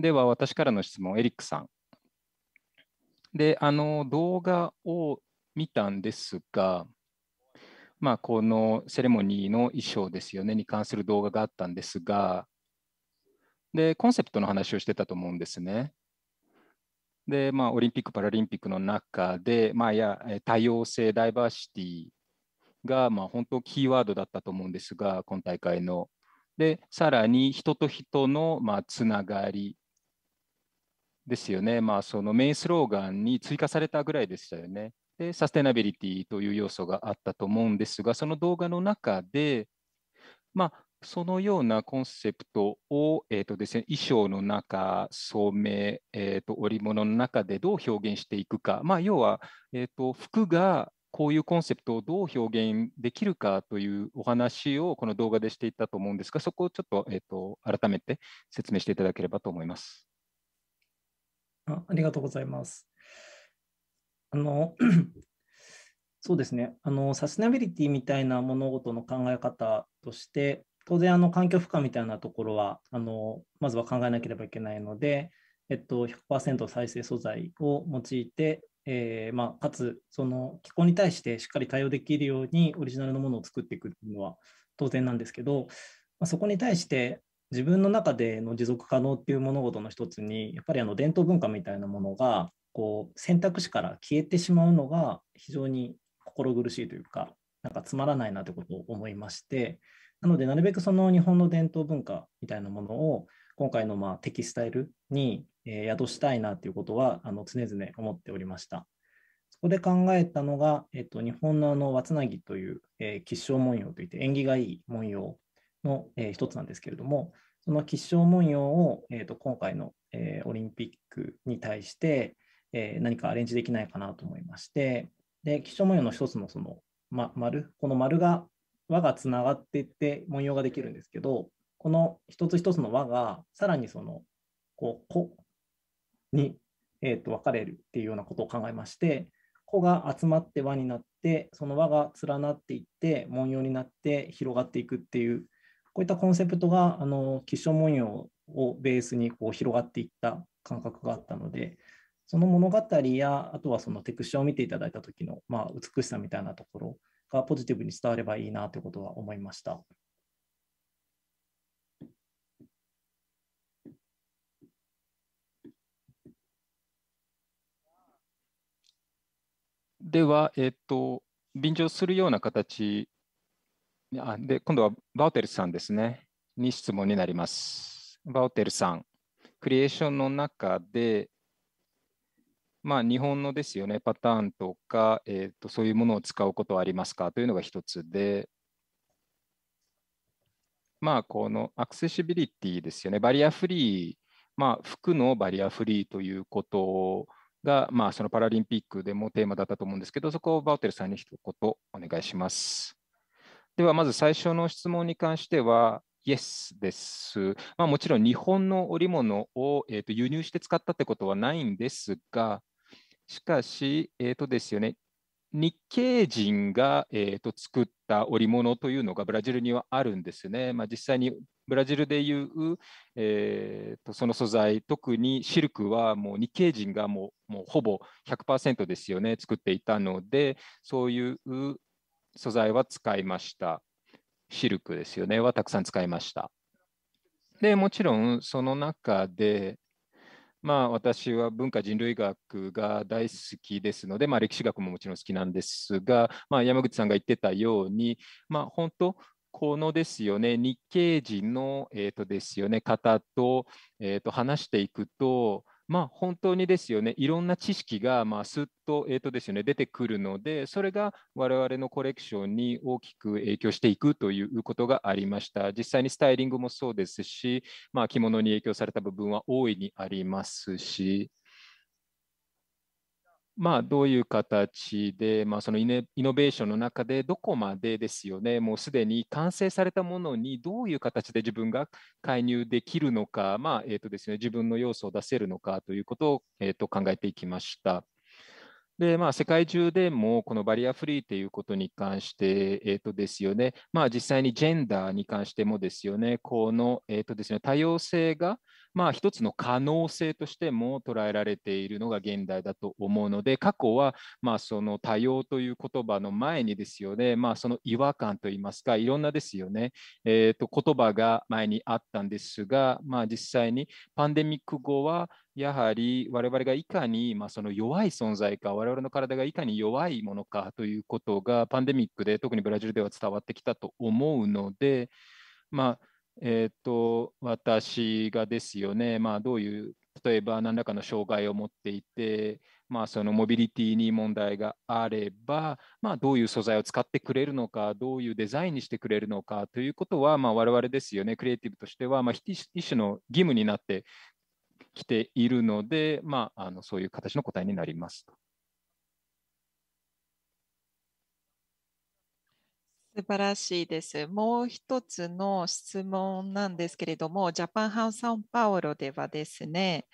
では、私からの質問、エリックさん。で、あの、動画を見たんですが、まあ、このセレモニーの衣装ですよね、に関する動画があったんですが、で、コンセプトの話をしてたと思うんですね。で、まあ、オリンピック・パラリンピックの中で、まあ、や多様性、ダイバーシティが、まあ、本当キーワードだったと思うんですが、今大会の。で、さらに人と人の、まあ、つながり、ですよね、まあ、そのメインスローガンに追加されたぐらいでしたよね。で、サステナビリティという要素があったと思うんですが、その動画の中で、まあ、そのようなコンセプトを、えーとですね、衣装の中、照明、えーと、織物の中でどう表現していくか、まあ、要は、えーと、服がこういうコンセプトをどう表現できるかというお話をこの動画でしていたと思うんですが、そこをちょっと,、えーと改めて説明していただければと思います。あありがとうございます。あの そうですねあの、サステナビリティみたいな物事の考え方として、当然あの環境負荷みたいなところはあのまずは考えなければいけないので、えっと、100%再生素材を用いて、えー、まあ、かつその気候に対してしっかり対応できるようにオリジナルのものを作っていくっていうのは当然なんですけど、まあ、そこに対して自分の中での持続可能っていう物事の一つにやっぱりあの伝統文化みたいなものがこう選択肢から消えてしまうのが非常に心苦しいというかなんかつまらないなということを思いましてなのでなるべくその日本の伝統文化みたいなものを今回のまあテキスタイルに宿したいなということはあの常々思っておりました。そこで考えたのが、えっと、日本のあのわつなぎという、えー、吉祥文様といって縁起がいい文様の、えー、一つなんですけれども、その吉祥文様を、えーと、今回の、えー、オリンピックに対して、えー、何かアレンジできないかなと思いまして、で吉祥文様の一つのその、ま、丸、この丸が輪がつながっていって文様ができるんですけど、この一つ一つの輪がさらにそのこう「子」に、えー、と分かれるっていうようなことを考えまして「子」が集まって輪になってその輪が連なっていって文様になって広がっていくっていうこういったコンセプトがあの吉祥文様をベースにこう広がっていった感覚があったのでその物語やあとはそのテクスチャーを見ていただいた時の、まあ、美しさみたいなところがポジティブに伝わればいいなということは思いました。では、えっと、便乗するような形あで今度はバウテルさんですね、に質問になります。バウテルさん、クリエーションの中で、まあ、日本のですよね、パターンとか、えーと、そういうものを使うことはありますかというのが一つで、まあ、このアクセシビリティですよね、バリアフリー、まあ、服のバリアフリーということが、まあ、そのパラリンピックでもテーマだったと思うんですけど、そこをバウテルさんに一言お願いします。では、まず最初の質問に関しては、イエスです。まあ、もちろん日本の織物を、えー、と輸入して使ったってことはないんですが、しかし、えーとですよね、日系人が、えー、と作った織物というのがブラジルにはあるんですね。まあ、実際にブラジルでいう、えー、とその素材、特にシルクはもう日系人がもうもうほぼ100%ですよね、作っていたので、そういう、素材は使いました。シルクですよね、はたくさん使いました。で、もちろんその中で、まあ、私は文化人類学が大好きですので、まあ、歴史学ももちろん好きなんですが、まあ、山口さんが言ってたように、まあ、本当このですよね日系人の、えーとですよね、方と,、えー、と話していくとまあ、本当にですよね、いろんな知識が、まあ、すっと,、えーとですよね、出てくるので、それが我々のコレクションに大きく影響していくということがありました。実際にスタイリングもそうですし、まあ、着物に影響された部分は大いにありますし。まあ、どういう形で、まあ、そのイノベーションの中でどこまでですよね、もうすでに完成されたものにどういう形で自分が介入できるのか、まあ、えーとですね、自分の要素を出せるのかということを、えー、と考えていきました。で、まあ、世界中でもこのバリアフリーということに関して、えーとですよねまあ、実際にジェンダーに関してもですよね、この、えーとですね、多様性が、まあ、一つの可能性としても捉えられているのが現代だと思うので、過去は、まあ、その多様という言葉の前にですよね、まあ、その違和感といいますか、いろんなですよね、えー、と言葉が前にあったんですが、まあ、実際にパンデミック後は、やはり我々がいかに、まあ、その弱い存在か、我々の体がいかに弱いものかということがパンデミックで特にブラジルでは伝わってきたと思うので、まあえーと、私がですよね、まあ、どういう例えば何らかの障害を持っていて、まあ、そのモビリティに問題があれば、まあ、どういう素材を使ってくれるのか、どういうデザインにしてくれるのかということは、まあ、我々ですよね、クリエイティブとしては、まあ、一種の義務になってきているので、まあ、あのそういう形の答えになります素晴らしいです。もう一つの質問なんですけれども、ジャパンハウサンパウロではですね、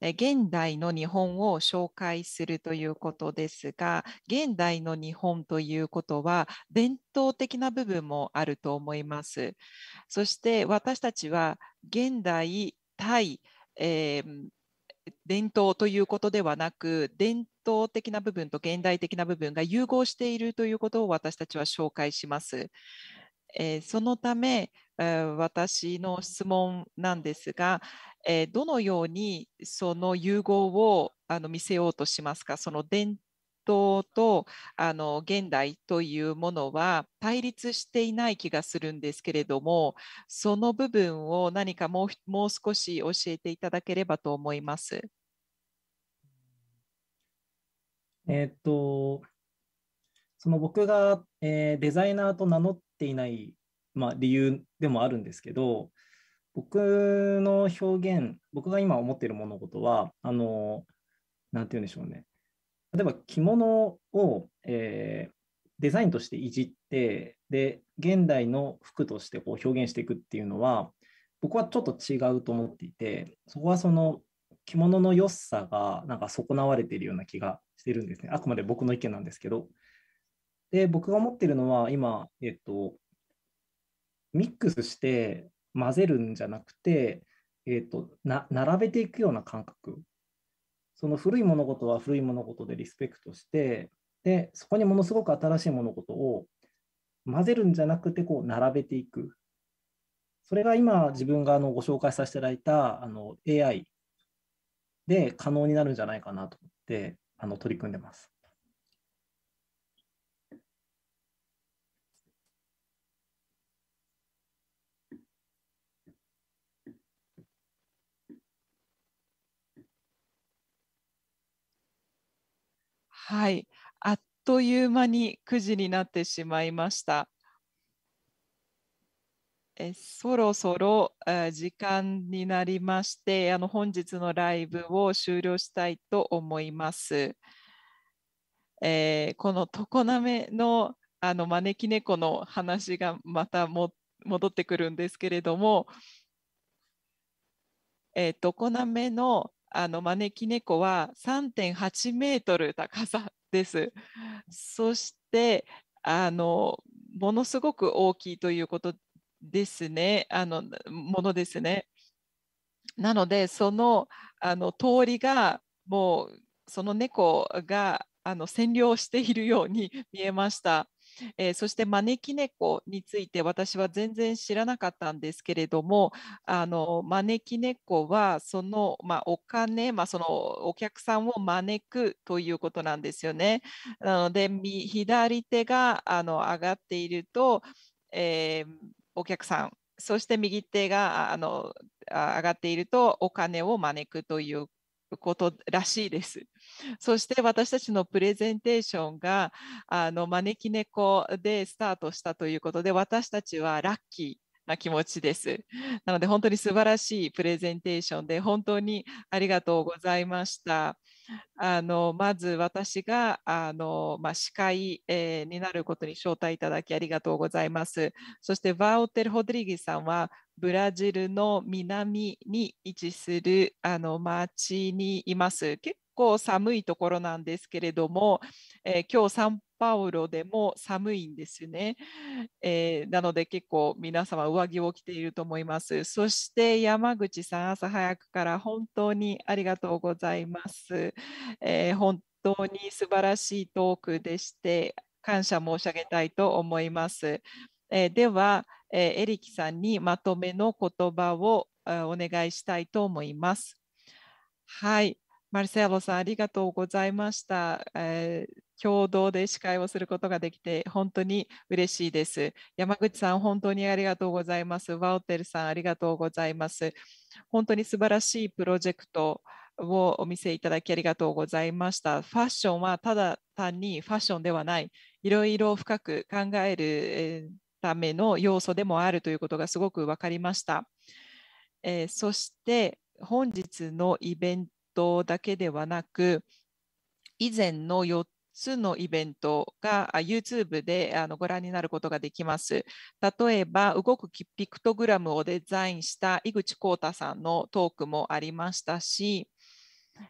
現代の日本を紹介するということですが、現代の日本ということは伝統的な部分もあると思います。そして私たちは現代対えー、伝統ということではなく伝統的な部分と現代的な部分が融合しているということを私たちは紹介します。えー、そのため、えー、私の質問なんですが、えー、どのようにその融合をあの見せようとしますかその伝統とあの現代というものは対立していない気がするんですけれどもその部分を何かもうもう少し教えていただければと思います。えー、っとその僕が、えー、デザイナーと名乗っていない、まあ、理由でもあるんですけど僕の表現僕が今思っている物事はあの何て言うんでしょうね例えば着物を、えー、デザインとしていじってで現代の服としてこう表現していくっていうのは僕はちょっと違うと思っていてそこはその着物の良さがなんか損なわれているような気がしてるんですねあくまで僕の意見なんですけどで僕が思ってるのは今えっとミックスして混ぜるんじゃなくてえっと並べていくような感覚その古い物事は古い物事でリスペクトしてでそこにものすごく新しい物事を混ぜるんじゃなくてこう並べていくそれが今自分があのご紹介させていただいたあの AI で可能になるんじゃないかなと思ってあの取り組んでます。はい、あっという間に9時になってしまいました。えそろそろ時間になりましてあの本日のライブを終了したいと思います。えー、この常滑のあの招き猫の話がまた戻ってくるんですけれども、えー、常滑のあの招き猫は3.8メートル高さです。そしてあのものすごく大きいということですね。あのものですね。なのでそのあの通りがもうその猫があの占領しているように見えました。えー、そして招き猫について私は全然知らなかったんですけれどもあの招き猫はその、まあ、お金、まあ、そのお客さんを招くということなんですよね。なので左手があの上がっていると、えー、お客さんそして右手があの上がっているとお金を招くということらしいです。そして私たちのプレゼンテーションがあの招き猫でスタートしたということで私たちはラッキーな気持ちです。なので本当に素晴らしいプレゼンテーションで本当にありがとうございました。あのまず私があの、まあ、司会、えー、になることに招待いただきありがとうございます。そしてバーオテル・ホドリギさんはブラジルの南に位置するあの町にいます。結構寒いところなんですけれども、えー、今日サンパウロでも寒いんですね、えー、なので結構皆様上着を着ていると思います。そして山口さん、朝早くから本当にありがとうございます。えー、本当に素晴らしいトークでして、感謝申し上げたいと思います。えー、では、えー、エリキさんにまとめの言葉をお願いしたいと思います。はい、マルセロさん、ありがとうございました、えー、共同で司会をすることができて、本当に嬉しいです。山口さん、本当にありがとうございます。ワオテルさん、ありがとうございます。本当に素晴らしいプロジェクトをお見せいただきありがとうございました。ファッションはただ単にファッションではない、いろいろ深く考える、えための要素でもあるということがすごく分かりました。えー、そして、本日のイベントトだけではなく、以前の4つのイベントが YouTube であのご覧になることができます。例えば、動くピクトグラムをデザインした井口浩太さんのトークもありましたし、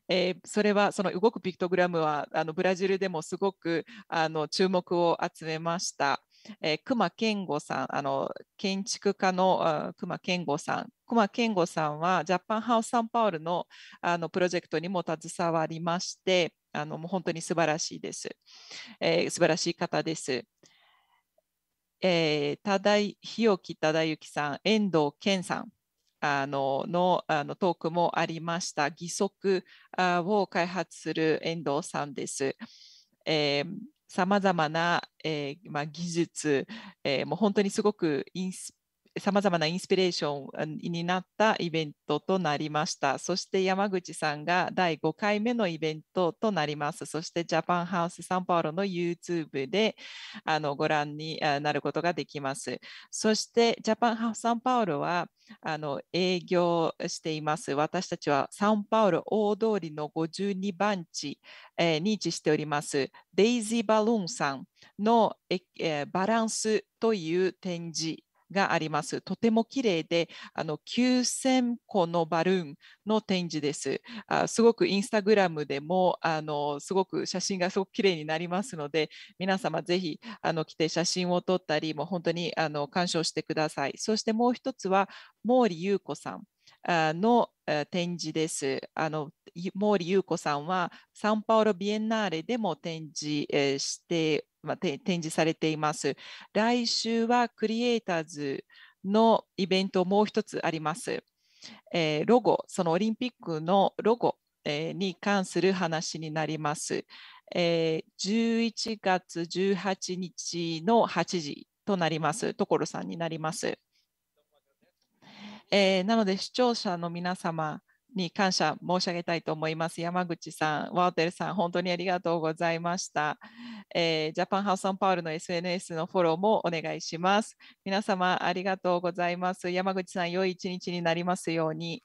えー、それはその動くピクトグラムはあのブラジルでもすごくあの注目を集めました。えー、熊健吾さんあの建築家の熊健吾さん熊健吾さんはジャパンハウスサンパウルのあのプロジェクトにも携わりましてあのもう本当に素晴らしいです、えー、素晴らしい方です。えー、ただい日置忠之さん、遠藤健さんあののあのトークもありました、義足を開発する遠藤さんです。えーさまざまな、えーまあ、技術、えー、もう本当にすごくインスさまざまなインスピレーションになったイベントとなりました。そして山口さんが第5回目のイベントとなります。そしてジャパンハウスサンパウロの YouTube であのご覧になることができます。そしてジャパンハウスサンパウロはあの営業しています。私たちはサンパウロ大通りの52番地、えに位置しております。デイジー・バルーンさんの、えバランスという展示があります。とても綺麗で、あの9000個のバルーンの展示です。あすごくインスタグラムでもあのすごく写真がすごく綺麗になりますので、皆様ぜひあの来て写真を撮ったり、もう本当にあの鑑賞してください。そしてもう一つは毛利裕子さん。の展示です。あの毛利裕子さんはサンパウロビエンナーレでも展示してまあ、展示されています。来週はクリエイターズのイベントもう一つあります。えー、ロゴ、そのオリンピックのロゴ、えー、に関する話になります。えー、11月18日の8時となります。所さんになります。えー、なので視聴者の皆様、に感謝申し上げたいと思います。山口さん、ワーテルさん、本当にありがとうございました。えー、ジャパンハウス・サンパールの SNS のフォローもお願いします。皆様、ありがとうございます。山口さん、良い一日になりますように。